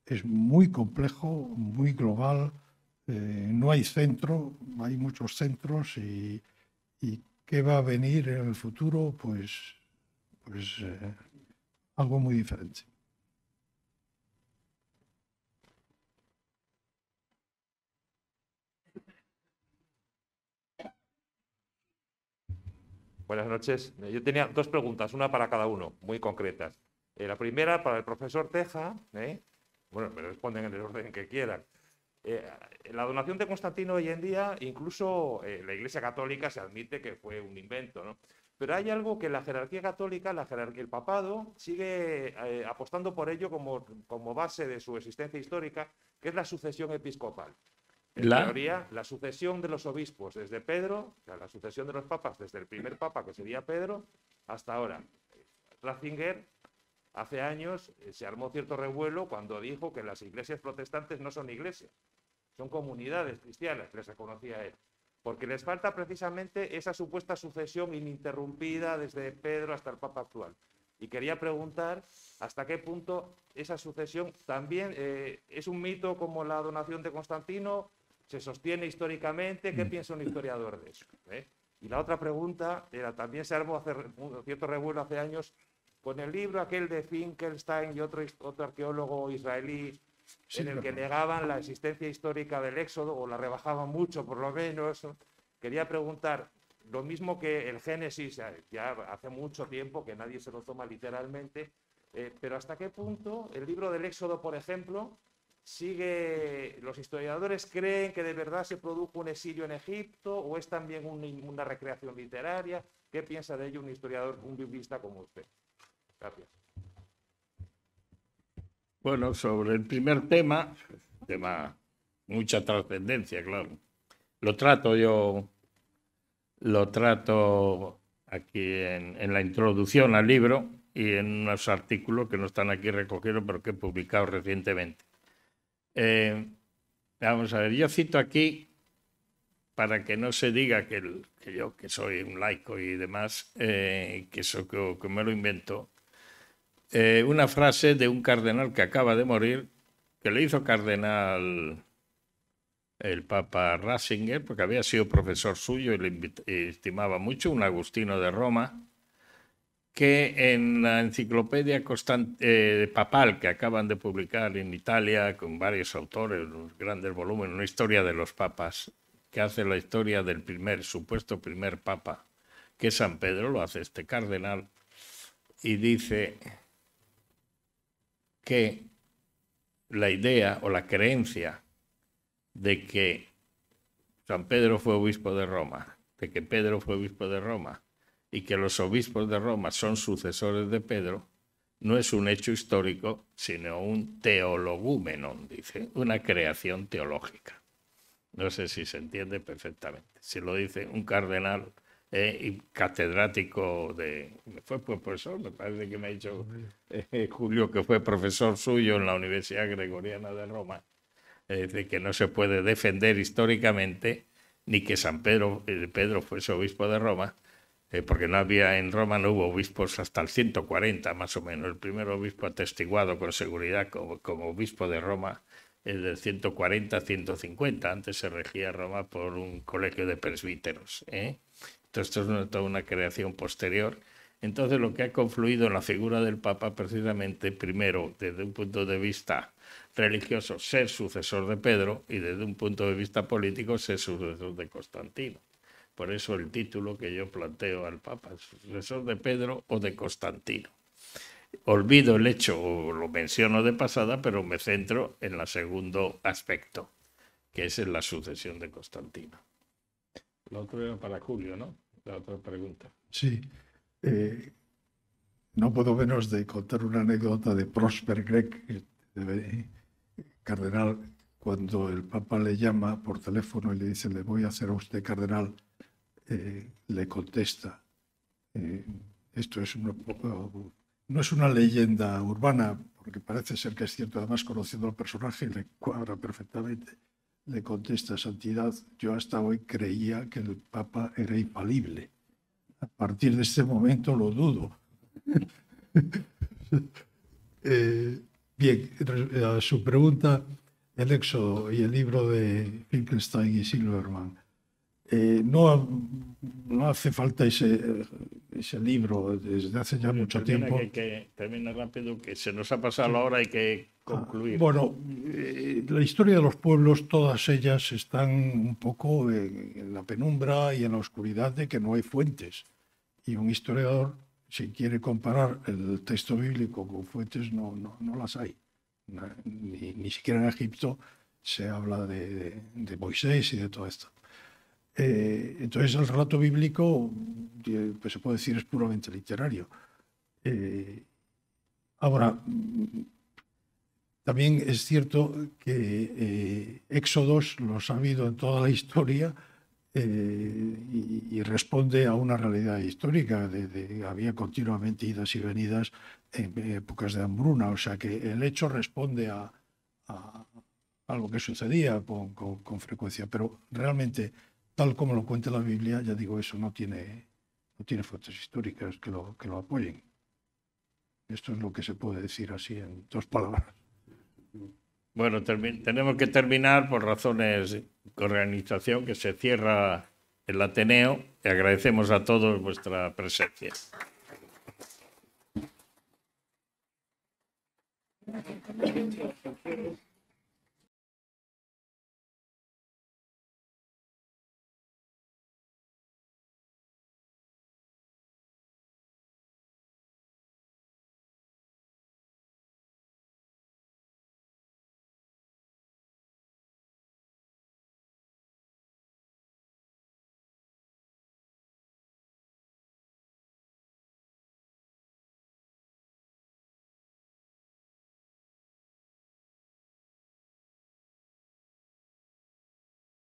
es muy complejo, muy global, eh, no hay centro, hay muchos centros y, qué va a venir en el futuro, pues, pues eh, algo muy diferente. Buenas noches. Yo tenía dos preguntas, una para cada uno, muy concretas. Eh, la primera para el profesor Teja. ¿eh? Bueno, me responden en el orden que quieran. Eh, la donación de Constantino hoy en día, incluso la Iglesia Católica se admite que fue un invento, ¿no? Pero hay algo que la jerarquía católica, la jerarquía, el papado, sigue apostando por ello como, como base de su existencia histórica, que es la sucesión episcopal. En la... teoría, la sucesión de los obispos desde Pedro, la sucesión de los papas desde el primer papa, que sería Pedro, hasta ahora. Ratzinger hace años eh, se armó cierto revuelo cuando dijo que las iglesias protestantes no son iglesias, son comunidades cristianas, les reconocía él. Porque les falta precisamente esa supuesta sucesión ininterrumpida desde Pedro hasta el Papa actual. Y quería preguntar hasta qué punto esa sucesión también eh, es un mito como la donación de Constantino se sostiene históricamente, ¿qué mm. piensa un historiador de eso? ¿Eh? Y la otra pregunta era, también se armó hace, cierto revuelo hace años con el libro aquel de Finkelstein y otro, otro arqueólogo israelí en el que negaban la existencia histórica del éxodo, o la rebajaban mucho por lo menos. Quería preguntar, lo mismo que el Génesis, eh, ya hace mucho tiempo que nadie se lo toma literalmente, eh, pero hasta qué punto el libro del éxodo, por ejemplo, Sigue, los historiadores creen que de verdad se produjo un exilio en Egipto o es también una recreación literaria. ¿Qué piensa de ello un historiador, un biblista como usted? Gracias. Bueno, sobre el primer tema, tema mucha trascendencia, claro. Lo trato yo, lo trato aquí en, en la introducción al libro y en unos artículos que no están aquí recogidos, pero que he publicado recientemente. Eh, vamos a ver, yo cito aquí, para que no se diga que, yo, que soy un laico y demás, eh, que, eso, que, me lo invento, eh, una frase de un cardenal que acaba de morir, que le hizo cardenal el Papa Ratzinger, porque había sido profesor suyo y le estimaba mucho, un agustino de Roma, que en la enciclopedia eh, papal que acaban de publicar en Italia con varios autores, un grandes volumen, una historia de los papas, que hace la historia del primer, supuesto primer papa, que es San Pedro, lo hace este cardenal, y dice que la idea o la creencia de que San Pedro fue obispo de Roma, de que Pedro fue obispo de Roma, y que los obispos de Roma son sucesores de Pedro, no es un hecho histórico, sino un teologúmenon, dice, una creación teológica. No sé si se entiende perfectamente. Si lo dice un cardenal eh, y catedrático de... Fue profesor, me parece que me ha dicho eh, Julio, que fue profesor suyo en la Universidad Gregoriana de Roma. que no se puede defender históricamente ni que San Pedro, eh, Pedro fuese obispo de Roma, eh, porque no había en Roma no hubo obispos hasta el 140 más o menos. El primer obispo atestiguado con seguridad como, obispo de Roma es del 140-150. Antes se regía Roma por un colegio de presbíteros. ¿eh? Entonces esto es toda una creación posterior. Entonces lo que ha confluido en la figura del Papa precisamente, primero, desde un punto de vista religioso, ser sucesor de Pedro y desde un punto de vista político, ser sucesor de Constantino. Por eso el título que yo planteo al Papa, sucesor de Pedro o de Constantino. Olvido el hecho, o lo menciono de pasada, pero me centro en el segundo aspecto, que es en la sucesión de Constantino. La otra era para Julio, ¿no? La otra pregunta. Sí. Eh, no puedo menos de contar una anécdota de Prosper Greg cardenal, cuando el Papa le llama por teléfono y le dice, le voy a hacer a usted cardenal, eh, le contesta. Eh, esto es no es una leyenda urbana, porque parece ser que es cierto, además conociendo al personaje le cuadra perfectamente. Le contesta Santidad, yo hasta hoy creía que el Papa era infalible. A partir de este momento lo dudo. Eh, bien, a su pregunta, el Éxodo y el libro de Finkelstein y Silverman. Eh, no, no hace falta ese, libro desde hace ya mucho tiempo. que, termina rápido, que se nos ha pasado la hora y que ah, concluir. bueno, eh, la historia de los pueblos, todas ellas están un poco en, la penumbra y en la oscuridad de que no hay fuentes. Y un historiador, si quiere comparar el texto bíblico con fuentes, no, no, las hay. Ni, siquiera en Egipto se habla de, de, de Moisés y de todo esto. Eh, entonces el relato bíblico, eh, pues se puede decir, es puramente literario. Eh, ahora, también es cierto que éxodos los ha habido en toda la historia, y, responde a una realidad histórica. De, había continuamente idas y venidas en épocas de hambruna, o sea que el hecho responde a, algo que sucedía con, frecuencia, pero realmente tal como lo cuenta la Biblia, ya digo, eso no tiene, no tiene fuentes históricas que lo, que lo apoyen. Esto es lo que se puede decir así en dos palabras. Bueno, tenemos que terminar por razones de organización que se cierra el Ateneo y agradecemos a todos vuestra presencia.